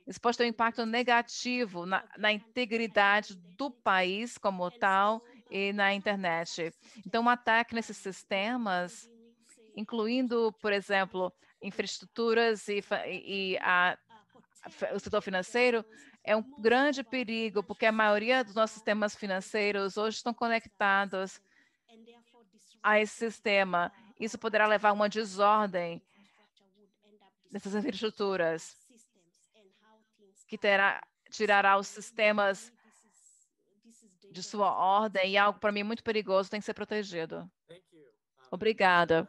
Isso pode ter um impacto negativo na, na integridade do país como tal e na internet. Então, um ataque nesses sistemas incluindo, por exemplo, infraestruturas e, e a, o setor financeiro, é um grande perigo, porque a maioria dos nossos sistemas financeiros hoje estão conectados a esse sistema. Isso poderá levar a uma desordem nessas infraestruturas, que terá, tirará os sistemas de sua ordem, e algo para mim muito perigoso tem que ser protegido. Obrigada.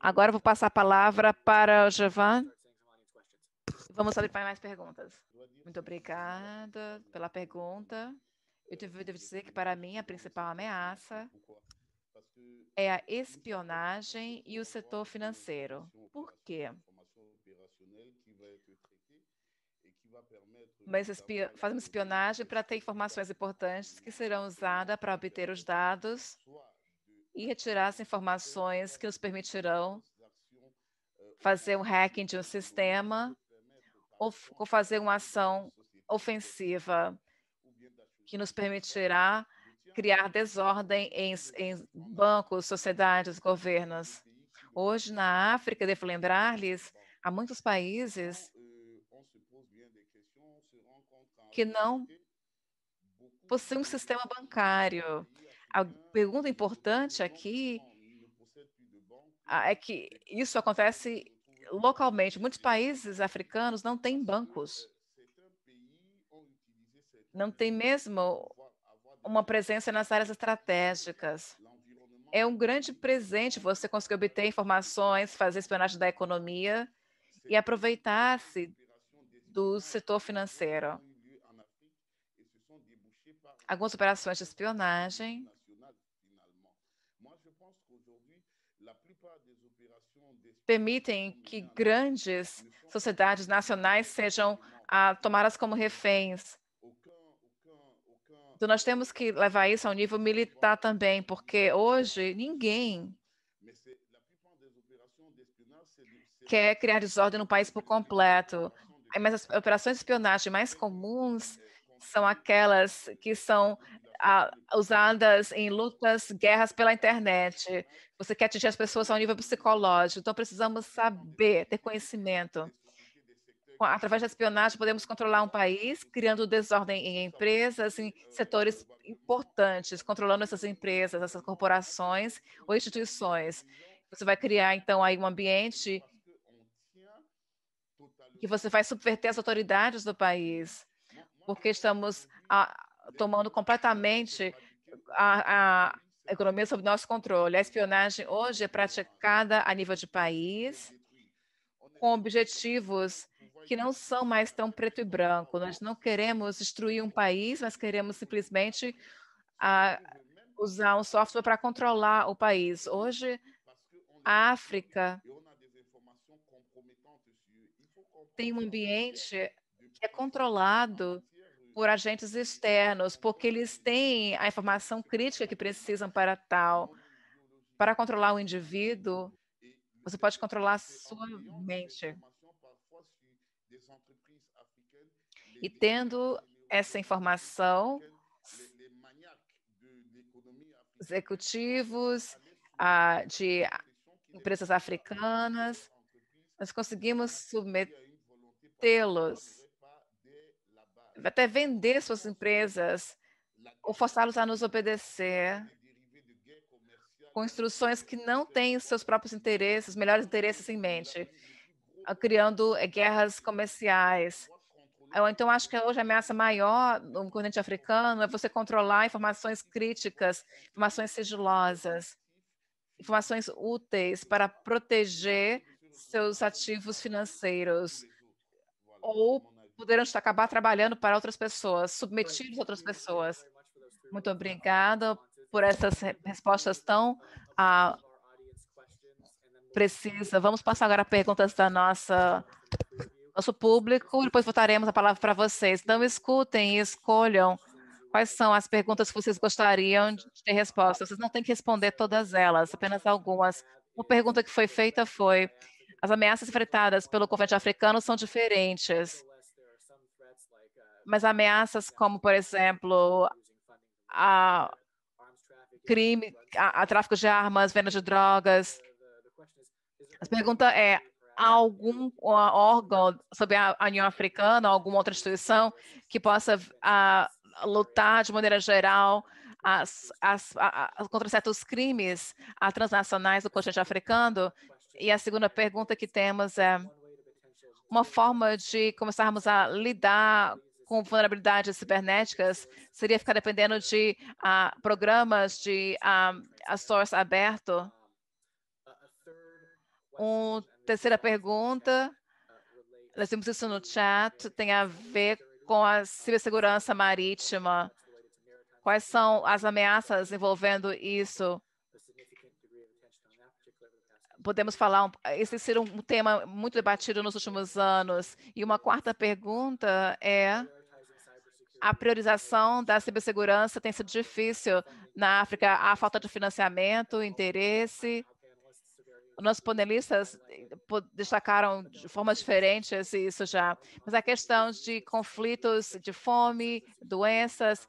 Agora vou passar a palavra para o Javan. Vamos abrir para mais perguntas. Muito obrigada pela pergunta. Eu devo dizer que, para mim, a principal ameaça é a espionagem e o setor financeiro. Por quê? Mas espi fazemos espionagem para ter informações importantes que serão usadas para obter os dados e retirar as informações que nos permitirão fazer um hacking de um sistema ou fazer uma ação ofensiva que nos permitirá criar desordem em, em bancos, sociedades, governos. Hoje, na África, devo lembrar-lhes, há muitos países que não possuem um sistema bancário a pergunta importante aqui ah, é que isso acontece localmente. Muitos países africanos não têm bancos. Não tem mesmo uma presença nas áreas estratégicas. É um grande presente você conseguir obter informações, fazer espionagem da economia e aproveitar-se do setor financeiro. Algumas operações de espionagem permitem que grandes sociedades nacionais sejam tomadas como reféns. Então, nós temos que levar isso ao nível militar também, porque hoje ninguém quer criar desordem no país por completo. Mas as operações de espionagem mais comuns são aquelas que são usadas em lutas, guerras pela internet. Você quer atingir as pessoas ao nível psicológico. Então, precisamos saber, ter conhecimento. Através da espionagem, podemos controlar um país, criando desordem em empresas, em setores importantes, controlando essas empresas, essas corporações ou instituições. Você vai criar, então, aí um ambiente que você vai subverter as autoridades do país, porque estamos tomando completamente a, a economia sob nosso controle. A espionagem hoje é praticada a nível de país, com objetivos que não são mais tão preto e branco. Nós não queremos destruir um país, mas queremos simplesmente a, usar um software para controlar o país. Hoje, a África tem um ambiente que é controlado por agentes externos, porque eles têm a informação crítica que precisam para tal. Para controlar o indivíduo, você pode controlar a sua mente. E tendo essa informação, executivos ah, de empresas africanas, nós conseguimos submetê-los até vender suas empresas ou forçá-los a nos obedecer com instruções que não têm seus próprios interesses, melhores interesses em mente, criando eh, guerras comerciais. Eu, então, acho que hoje a ameaça maior no continente africano é você controlar informações críticas, informações sigilosas, informações úteis para proteger seus ativos financeiros ou poderemos acabar trabalhando para outras pessoas, submetidos a outras pessoas. Né? Muito obrigada por essas respostas tão ah, precisas. Vamos passar agora a perguntas da nossa nosso público, depois voltaremos a palavra para vocês. Então, escutem e escolham quais são as perguntas que vocês gostariam de ter resposta. Vocês não têm que responder todas elas, apenas algumas. Uma pergunta que foi feita foi, as ameaças enfrentadas pelo continente africano são diferentes mas ameaças como, por exemplo, a crime, a, a tráfico de armas, venda de drogas. A pergunta é, algum órgão sobre a União Africana, alguma outra instituição que possa a, ah, lutar de maneira geral as, as, a, contra certos crimes ah, transnacionais do continente africano? E a segunda pergunta que temos é uma forma de começarmos a lidar com vulnerabilidades cibernéticas seria ficar dependendo de uh, programas de uh, a source aberto? Uma terceira pergunta, nós vimos isso no chat, tem a ver com a cibersegurança marítima. Quais são as ameaças envolvendo isso? Podemos falar, um, esse ser um tema muito debatido nos últimos anos. E uma quarta pergunta é, a priorização da cibersegurança tem sido difícil na África. Há falta de financiamento, interesse. Nossos panelistas eh, destacaram de formas diferentes isso já. Mas a questão de conflitos, de fome, doenças,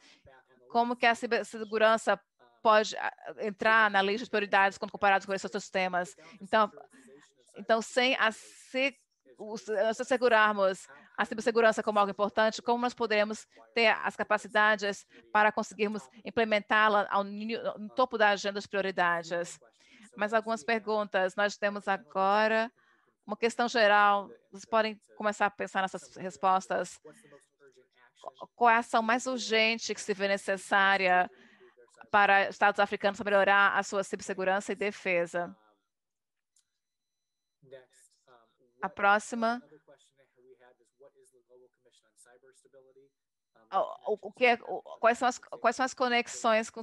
como que a cibersegurança pode ah, entrar na lista de prioridades quando comparado com esses outros temas. Então, então sem a se, se assegurarmos a cibersegurança como algo importante, como nós poderemos ter as capacidades para conseguirmos implementá-la no topo da agenda das prioridades. Mas algumas perguntas. Nós temos agora uma questão geral. Vocês podem começar a pensar nessas respostas. Qual é a ação mais urgente que se vê necessária para estados africanos melhorar a sua cibersegurança e defesa? A próxima, o que é, quais, são as, quais são as conexões com,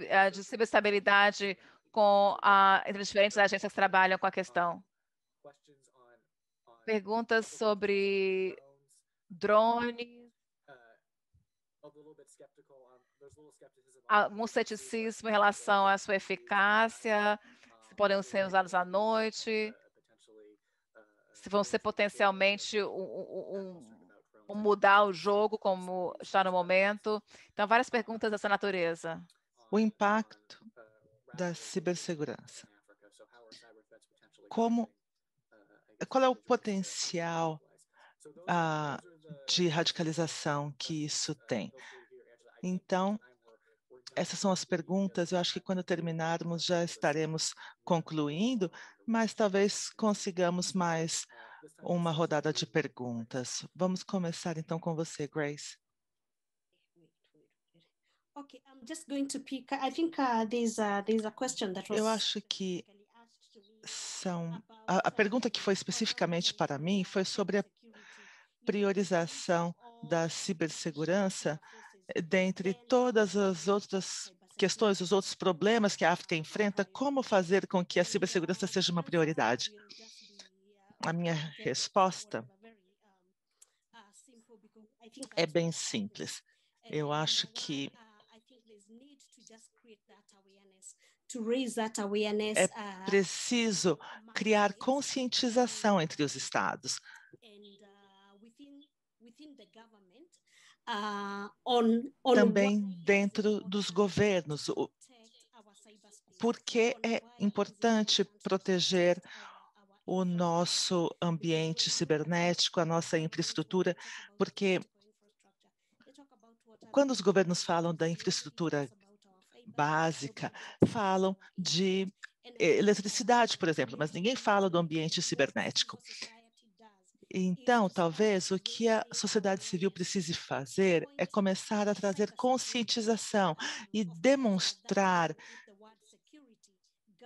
eh, de ciberestabilidade com a, entre as diferentes agências que trabalham com a questão? Perguntas sobre drones, ah, algum ceticismo em relação à sua eficácia, se podem ser usados à noite, se vão ser potencialmente um, mudar o jogo como está no momento. Então, várias perguntas dessa natureza. O impacto da cibersegurança. Como, qual é o potencial ah, de radicalização que isso tem? Então, essas são as perguntas. Eu acho que quando terminarmos já estaremos concluindo, mas talvez consigamos mais uma rodada de perguntas. Vamos começar então com você, Grace. Uh, Eu acho que são a, a pergunta que foi especificamente para mim foi sobre a priorização da cibersegurança dentre todas as outras questões, os outros problemas que a África enfrenta, como fazer com que a cibersegurança seja uma prioridade? A minha resposta é bem simples. Eu acho que é preciso criar conscientização entre os estados ah, ah, também dentro dos governos, porque é importante proteger o nosso ambiente cibernético, a nossa infraestrutura, porque quando os governos falam da infraestrutura básica, falam de eletricidade, por exemplo, mas ninguém fala do ambiente cibernético. Então, talvez o que a sociedade civil precise fazer é começar a trazer conscientização e demonstrar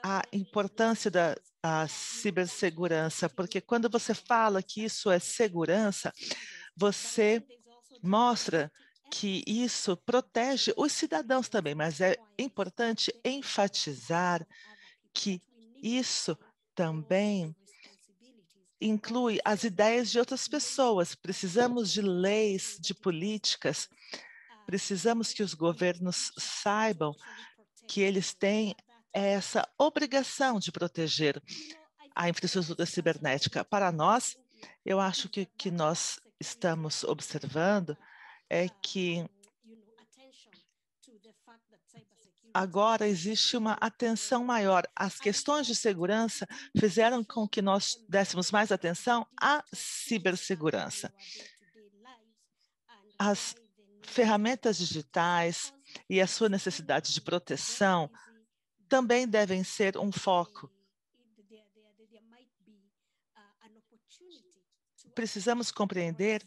a importância da cibersegurança, porque quando você fala que isso é segurança, você mostra que isso protege os cidadãos também, mas é importante enfatizar que isso também inclui as ideias de outras pessoas. Precisamos de leis, de políticas, precisamos que os governos saibam que eles têm essa obrigação de proteger a infraestrutura cibernética. Para nós, eu acho que o que nós estamos observando é que agora existe uma atenção maior. As questões de segurança fizeram com que nós dessemos mais atenção à cibersegurança. As ferramentas digitais e a sua necessidade de proteção também devem ser um foco. Precisamos compreender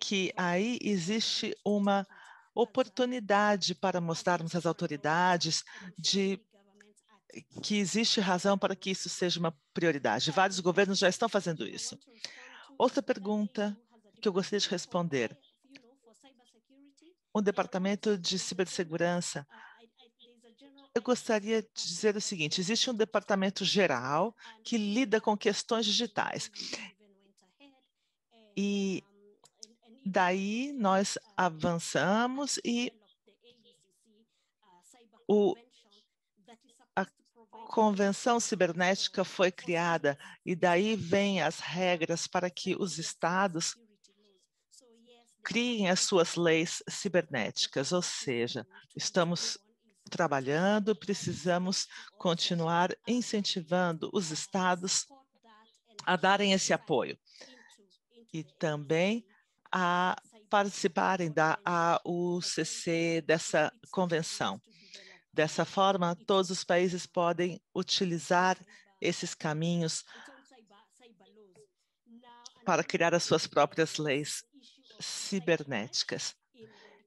que aí existe uma oportunidade para mostrarmos às autoridades de que existe razão para que isso seja uma prioridade. Vários governos já estão fazendo isso. Outra pergunta que eu gostaria de responder. O Departamento de Cibersegurança gostaria de dizer o seguinte: existe um departamento geral que lida com questões digitais. E daí nós avançamos e o, a Convenção Cibernética foi criada, e daí vêm as regras para que os estados criem as suas leis cibernéticas, ou seja, estamos trabalhando, precisamos continuar incentivando os estados a darem esse apoio e também a participarem da AUCC dessa convenção. Dessa forma, todos os países podem utilizar esses caminhos para criar as suas próprias leis cibernéticas.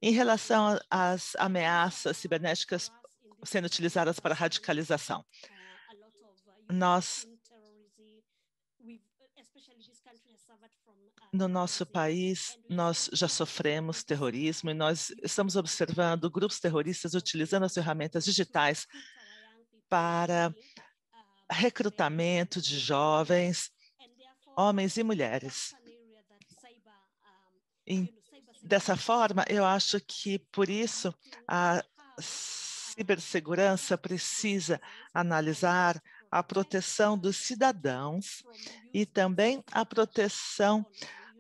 Em relação às ameaças cibernéticas sendo utilizadas para radicalização, nós no nosso país, nós já sofremos terrorismo e nós estamos observando grupos terroristas utilizando as ferramentas digitais para recrutamento de jovens, homens e mulheres. Dessa forma, eu acho que por isso a cibersegurança precisa analisar a proteção dos cidadãos e também a proteção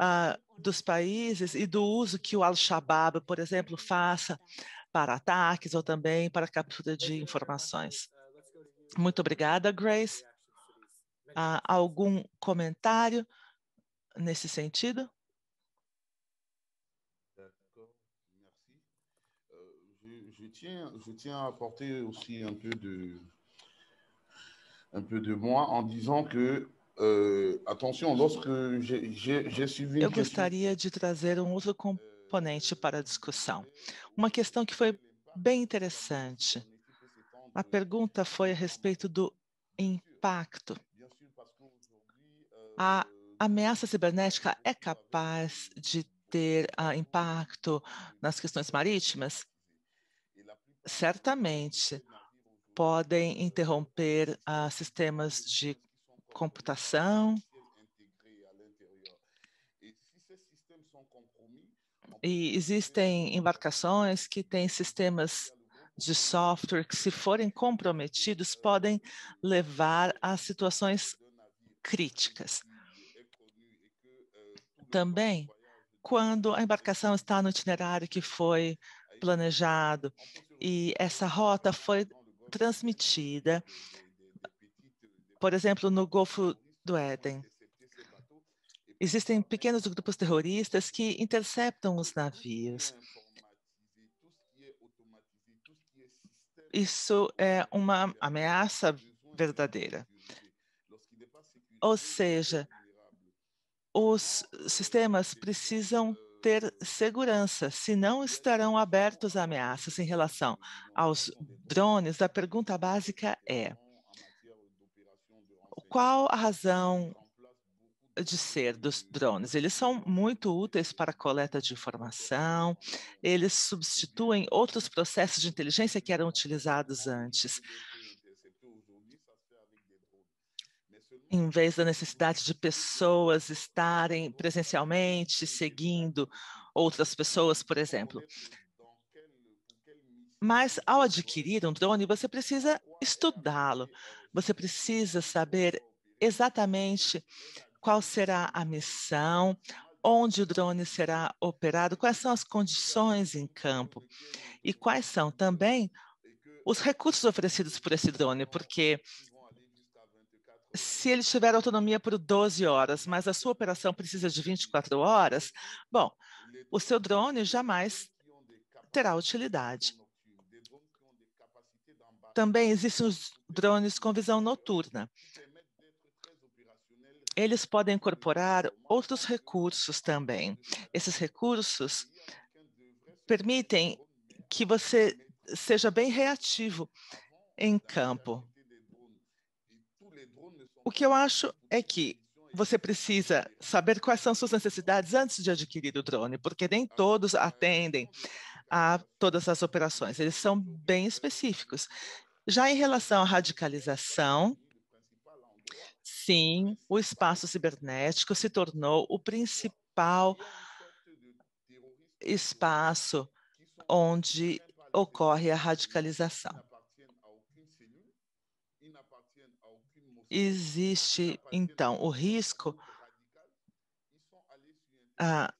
uh, dos países e do uso que o Al-Shabaab, por exemplo, faça para ataques ou também para captura de informações. Muito obrigada, Grace. Uh, algum comentário nesse sentido? tiens, je tiens à apporter aussi un peu de, un peu de moi en disant que euh, attention, lorsque j'ai suivi. Eu gostaria de trazer um outro componente para a discussão. Uma questão que foi bem interessante. A pergunta foi a respeito do impacto. A ameaça cibernética é capaz de ter uh, impacto nas questões marítimas? certamente podem interromper uh, sistemas de computação. E existem embarcações que têm sistemas de software que, se forem comprometidos, podem levar a situações críticas. Também, quando a embarcação está no itinerário que foi planejado e essa rota foi transmitida, por exemplo, no Golfo do Éden. Existem pequenos grupos terroristas que interceptam os navios. Isso é uma ameaça verdadeira. Ou seja, os sistemas precisam ter segurança, se não estarão abertos a ameaças em relação aos drones. A pergunta básica é: qual a razão de ser dos drones. Eles são muito úteis para a coleta de informação, eles substituem outros processos de inteligência que eram utilizados antes. em vez da necessidade de pessoas estarem presencialmente seguindo outras pessoas, por exemplo. Mas ao adquirir um drone, você precisa estudá-lo. Você precisa saber exatamente qual será a missão, onde o drone será operado, quais são as condições em campo e quais são também os recursos oferecidos por esse drone, porque se ele tiver autonomia por 12 horas, mas a sua operação precisa de 24 horas, bom, o seu drone jamais terá utilidade. Também existem os drones com visão noturna. Eles podem incorporar outros recursos também. Esses recursos permitem que você seja bem reativo em campo. O que eu acho é que você precisa saber quais são suas necessidades antes de adquirir o drone, porque nem todos atendem a todas as operações, eles são bem específicos. Já em relação à radicalização, sim, o espaço cibernético se tornou o principal espaço onde ocorre a radicalização. Existe, então, então o tipo risco. Ah,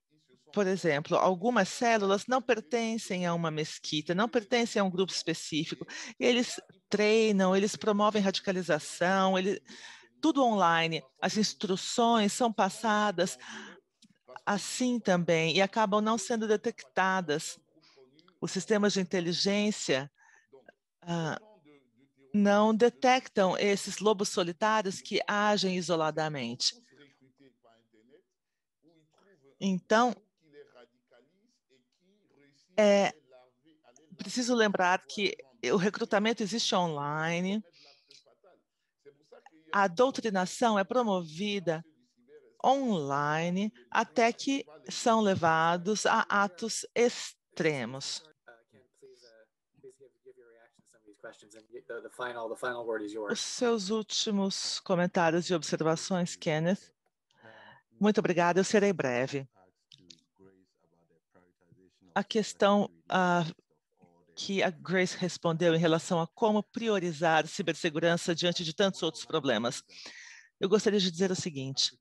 por exemplo, algumas células não pertencem a uma mesquita, não pertencem a um grupo específico. Eles treinam, eles promovem radicalização, eles, tudo online. As é instruções são é passadas é assim também e acabam não sendo detectadas. Os sistemas de inteligência ah, não detectam esses lobos solitários que agem isoladamente. Então, é preciso lembrar que o recrutamento existe online, a doutrinação é promovida online até que são levados a atos extremos questions and the, the final the final word is yours. Os seus últimos ah. comentários e observações, Kenneth. Muito obrigada, eu serei breve. A questão ah, que a Grace respondeu em relação a como priorizar cibersegurança diante de tantos outros problemas. Eu gostaria de dizer o seguinte: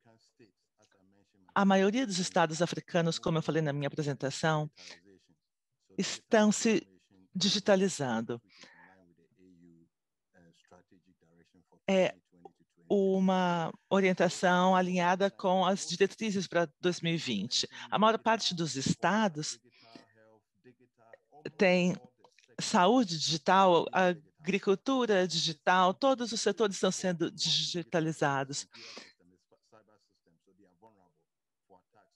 a maioria dos estados africanos, como eu falei na minha apresentação, estão se digitalizando. é uma orientação alinhada com as diretrizes para 2020. A maior parte dos estados tem saúde digital, agricultura digital, todos os setores estão sendo digitalizados.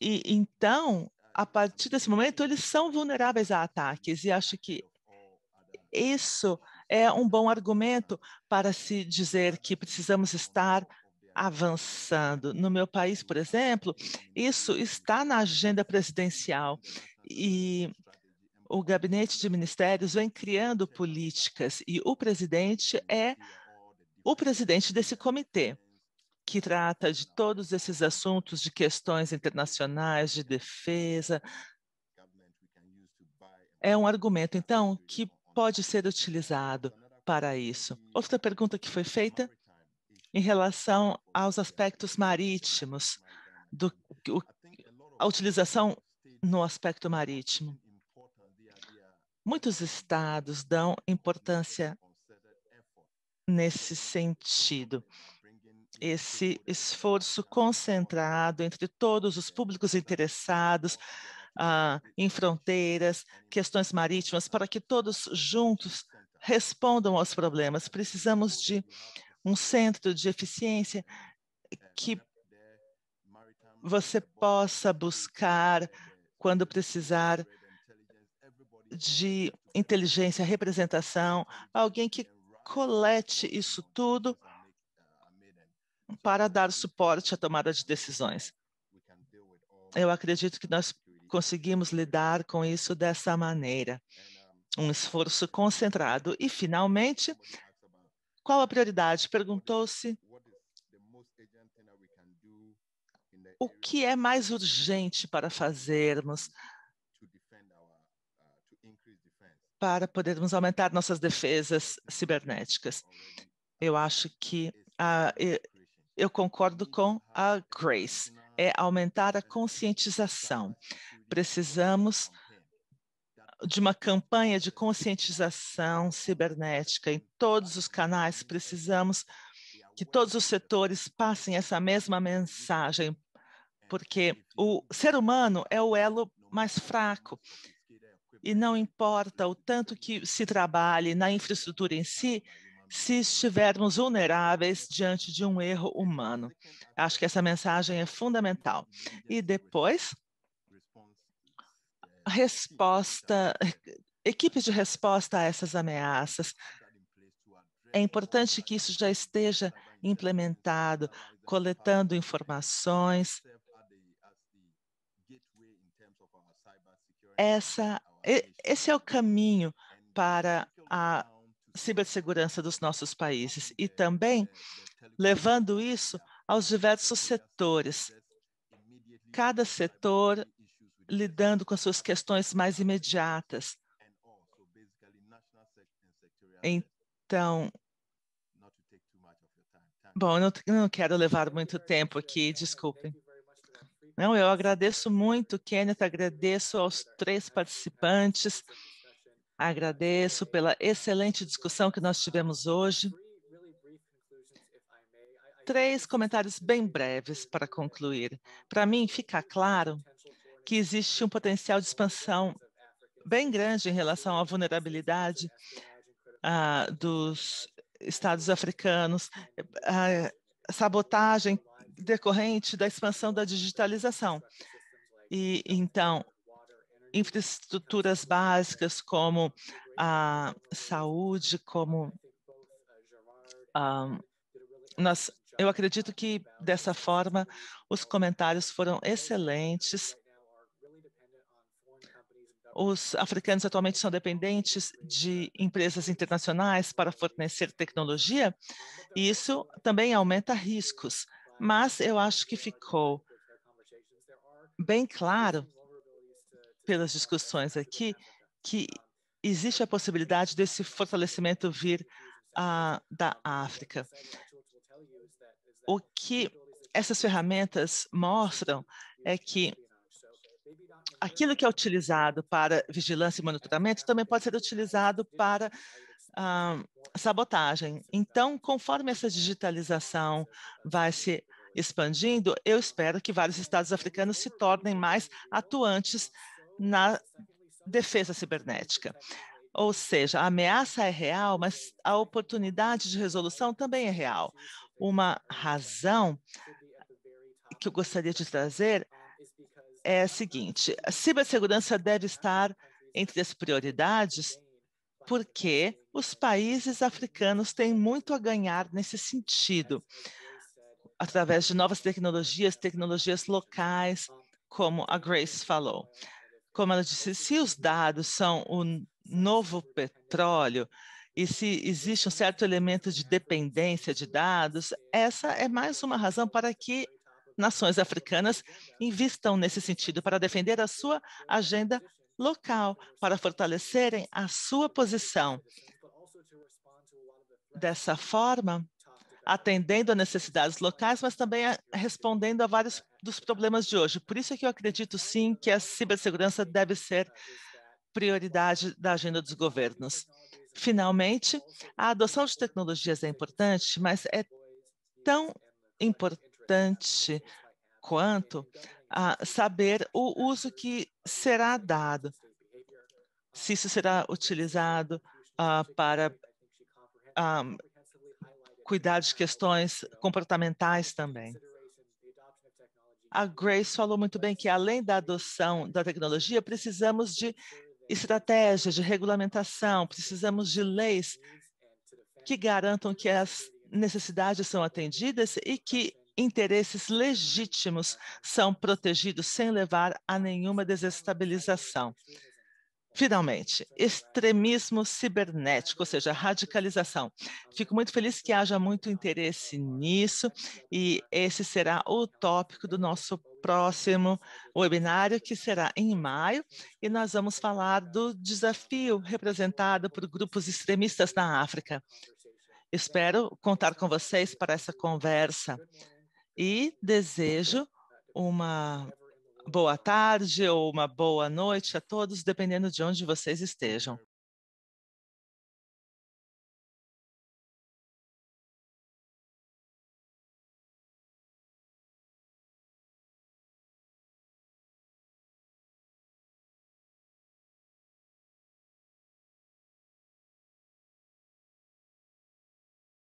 E então, a partir desse momento, eles são vulneráveis a ataques, e acho que isso é um bom argumento para se dizer que precisamos estar avançando. No meu país, por exemplo, isso está na agenda presidencial e o gabinete de ministérios vem criando políticas e o presidente é o presidente desse comitê que trata de todos esses assuntos de questões internacionais, de defesa. É um argumento, então, que pode ser utilizado para isso. Outra pergunta que foi feita em relação aos aspectos marítimos, do, o, a utilização no aspecto marítimo. Muitos estados dão importância nesse sentido. Esse esforço concentrado entre todos os públicos interessados ah, em fronteiras, questões marítimas, para que todos juntos respondam aos problemas. Precisamos de um centro de eficiência que você possa buscar quando precisar de inteligência, representação, alguém que colete isso tudo para dar suporte à tomada de decisões. Eu acredito que nós conseguimos lidar com isso dessa maneira. Um esforço concentrado. E, finalmente, qual a prioridade? Perguntou-se o que é mais urgente para fazermos para podermos aumentar nossas defesas cibernéticas. Eu acho que eu concordo com a Grace, é aumentar a conscientização. Precisamos de uma campanha de conscientização cibernética em todos os canais. Precisamos que todos os setores passem essa mesma mensagem, porque o ser humano é o elo mais fraco. E não importa o tanto que se trabalhe na infraestrutura em si, se estivermos vulneráveis diante de um erro humano. Acho que essa mensagem é fundamental. E depois, resposta, equipes de resposta a essas ameaças. É importante que isso já esteja implementado, coletando informações. Essa, esse é o caminho para a cibersegurança dos nossos países e também levando isso aos diversos setores. Cada setor lidando com as suas questões mais imediatas. Então, bom, não, não quero levar muito tempo aqui, desculpem. Não, eu agradeço muito, Kenneth, agradeço aos três participantes, agradeço pela excelente discussão que nós tivemos hoje. Três comentários bem breves para concluir. Para mim, fica claro que existe um potencial de expansão bem grande em relação à vulnerabilidade ah, dos estados africanos, eh, a sabotagem decorrente da expansão da digitalização. E, então, infraestruturas básicas como a saúde, como a, ah, nós, eu acredito que dessa forma os comentários foram excelentes os africanos atualmente são dependentes de empresas internacionais para fornecer tecnologia, e isso também aumenta riscos. Mas eu acho que ficou bem claro pelas discussões aqui que existe a possibilidade desse fortalecimento vir uh, da África. O que essas ferramentas mostram é que aquilo que é utilizado para vigilância e monitoramento também pode ser utilizado para ah, sabotagem. Então, conforme essa digitalização vai se expandindo, eu espero que vários estados africanos se tornem mais atuantes na defesa cibernética. Ou seja, a ameaça é real, mas a oportunidade de resolução também é real. Uma razão que eu gostaria de trazer é a seguinte: a cibersegurança deve estar entre as prioridades porque os países africanos têm muito a ganhar nesse sentido, através de novas tecnologias, tecnologias locais, como a Grace falou. Como ela disse, se os dados são o novo petróleo e se existe um certo elemento de dependência de dados, essa é mais uma razão para que nações africanas invistam nesse sentido para defender a sua agenda local, para fortalecerem a sua posição. Dessa forma, atendendo a necessidades locais, mas também respondendo a vários dos problemas de hoje. Por isso é que eu acredito, sim, que a cibersegurança deve ser prioridade da agenda dos governos. Finalmente, a adoção de tecnologias é importante, mas é tão importante importante quanto a saber o uso que será dado, se isso será utilizado uh, para um, ah, cuidar de questões comportamentais também. A Grace falou muito bem que, além da adoção da tecnologia, precisamos de estratégias, de regulamentação, precisamos de leis que garantam que as necessidades são atendidas e que interesses legítimos são protegidos sem levar a nenhuma desestabilização. Finalmente, extremismo cibernético, ou seja, radicalização. Fico muito feliz que haja muito interesse nisso e esse será o tópico do nosso próximo webinário, que será em maio, e nós vamos falar do desafio representado por grupos extremistas na África. Espero contar com vocês para essa conversa e desejo uma boa tarde ou uma boa noite a todos, dependendo de onde vocês estejam.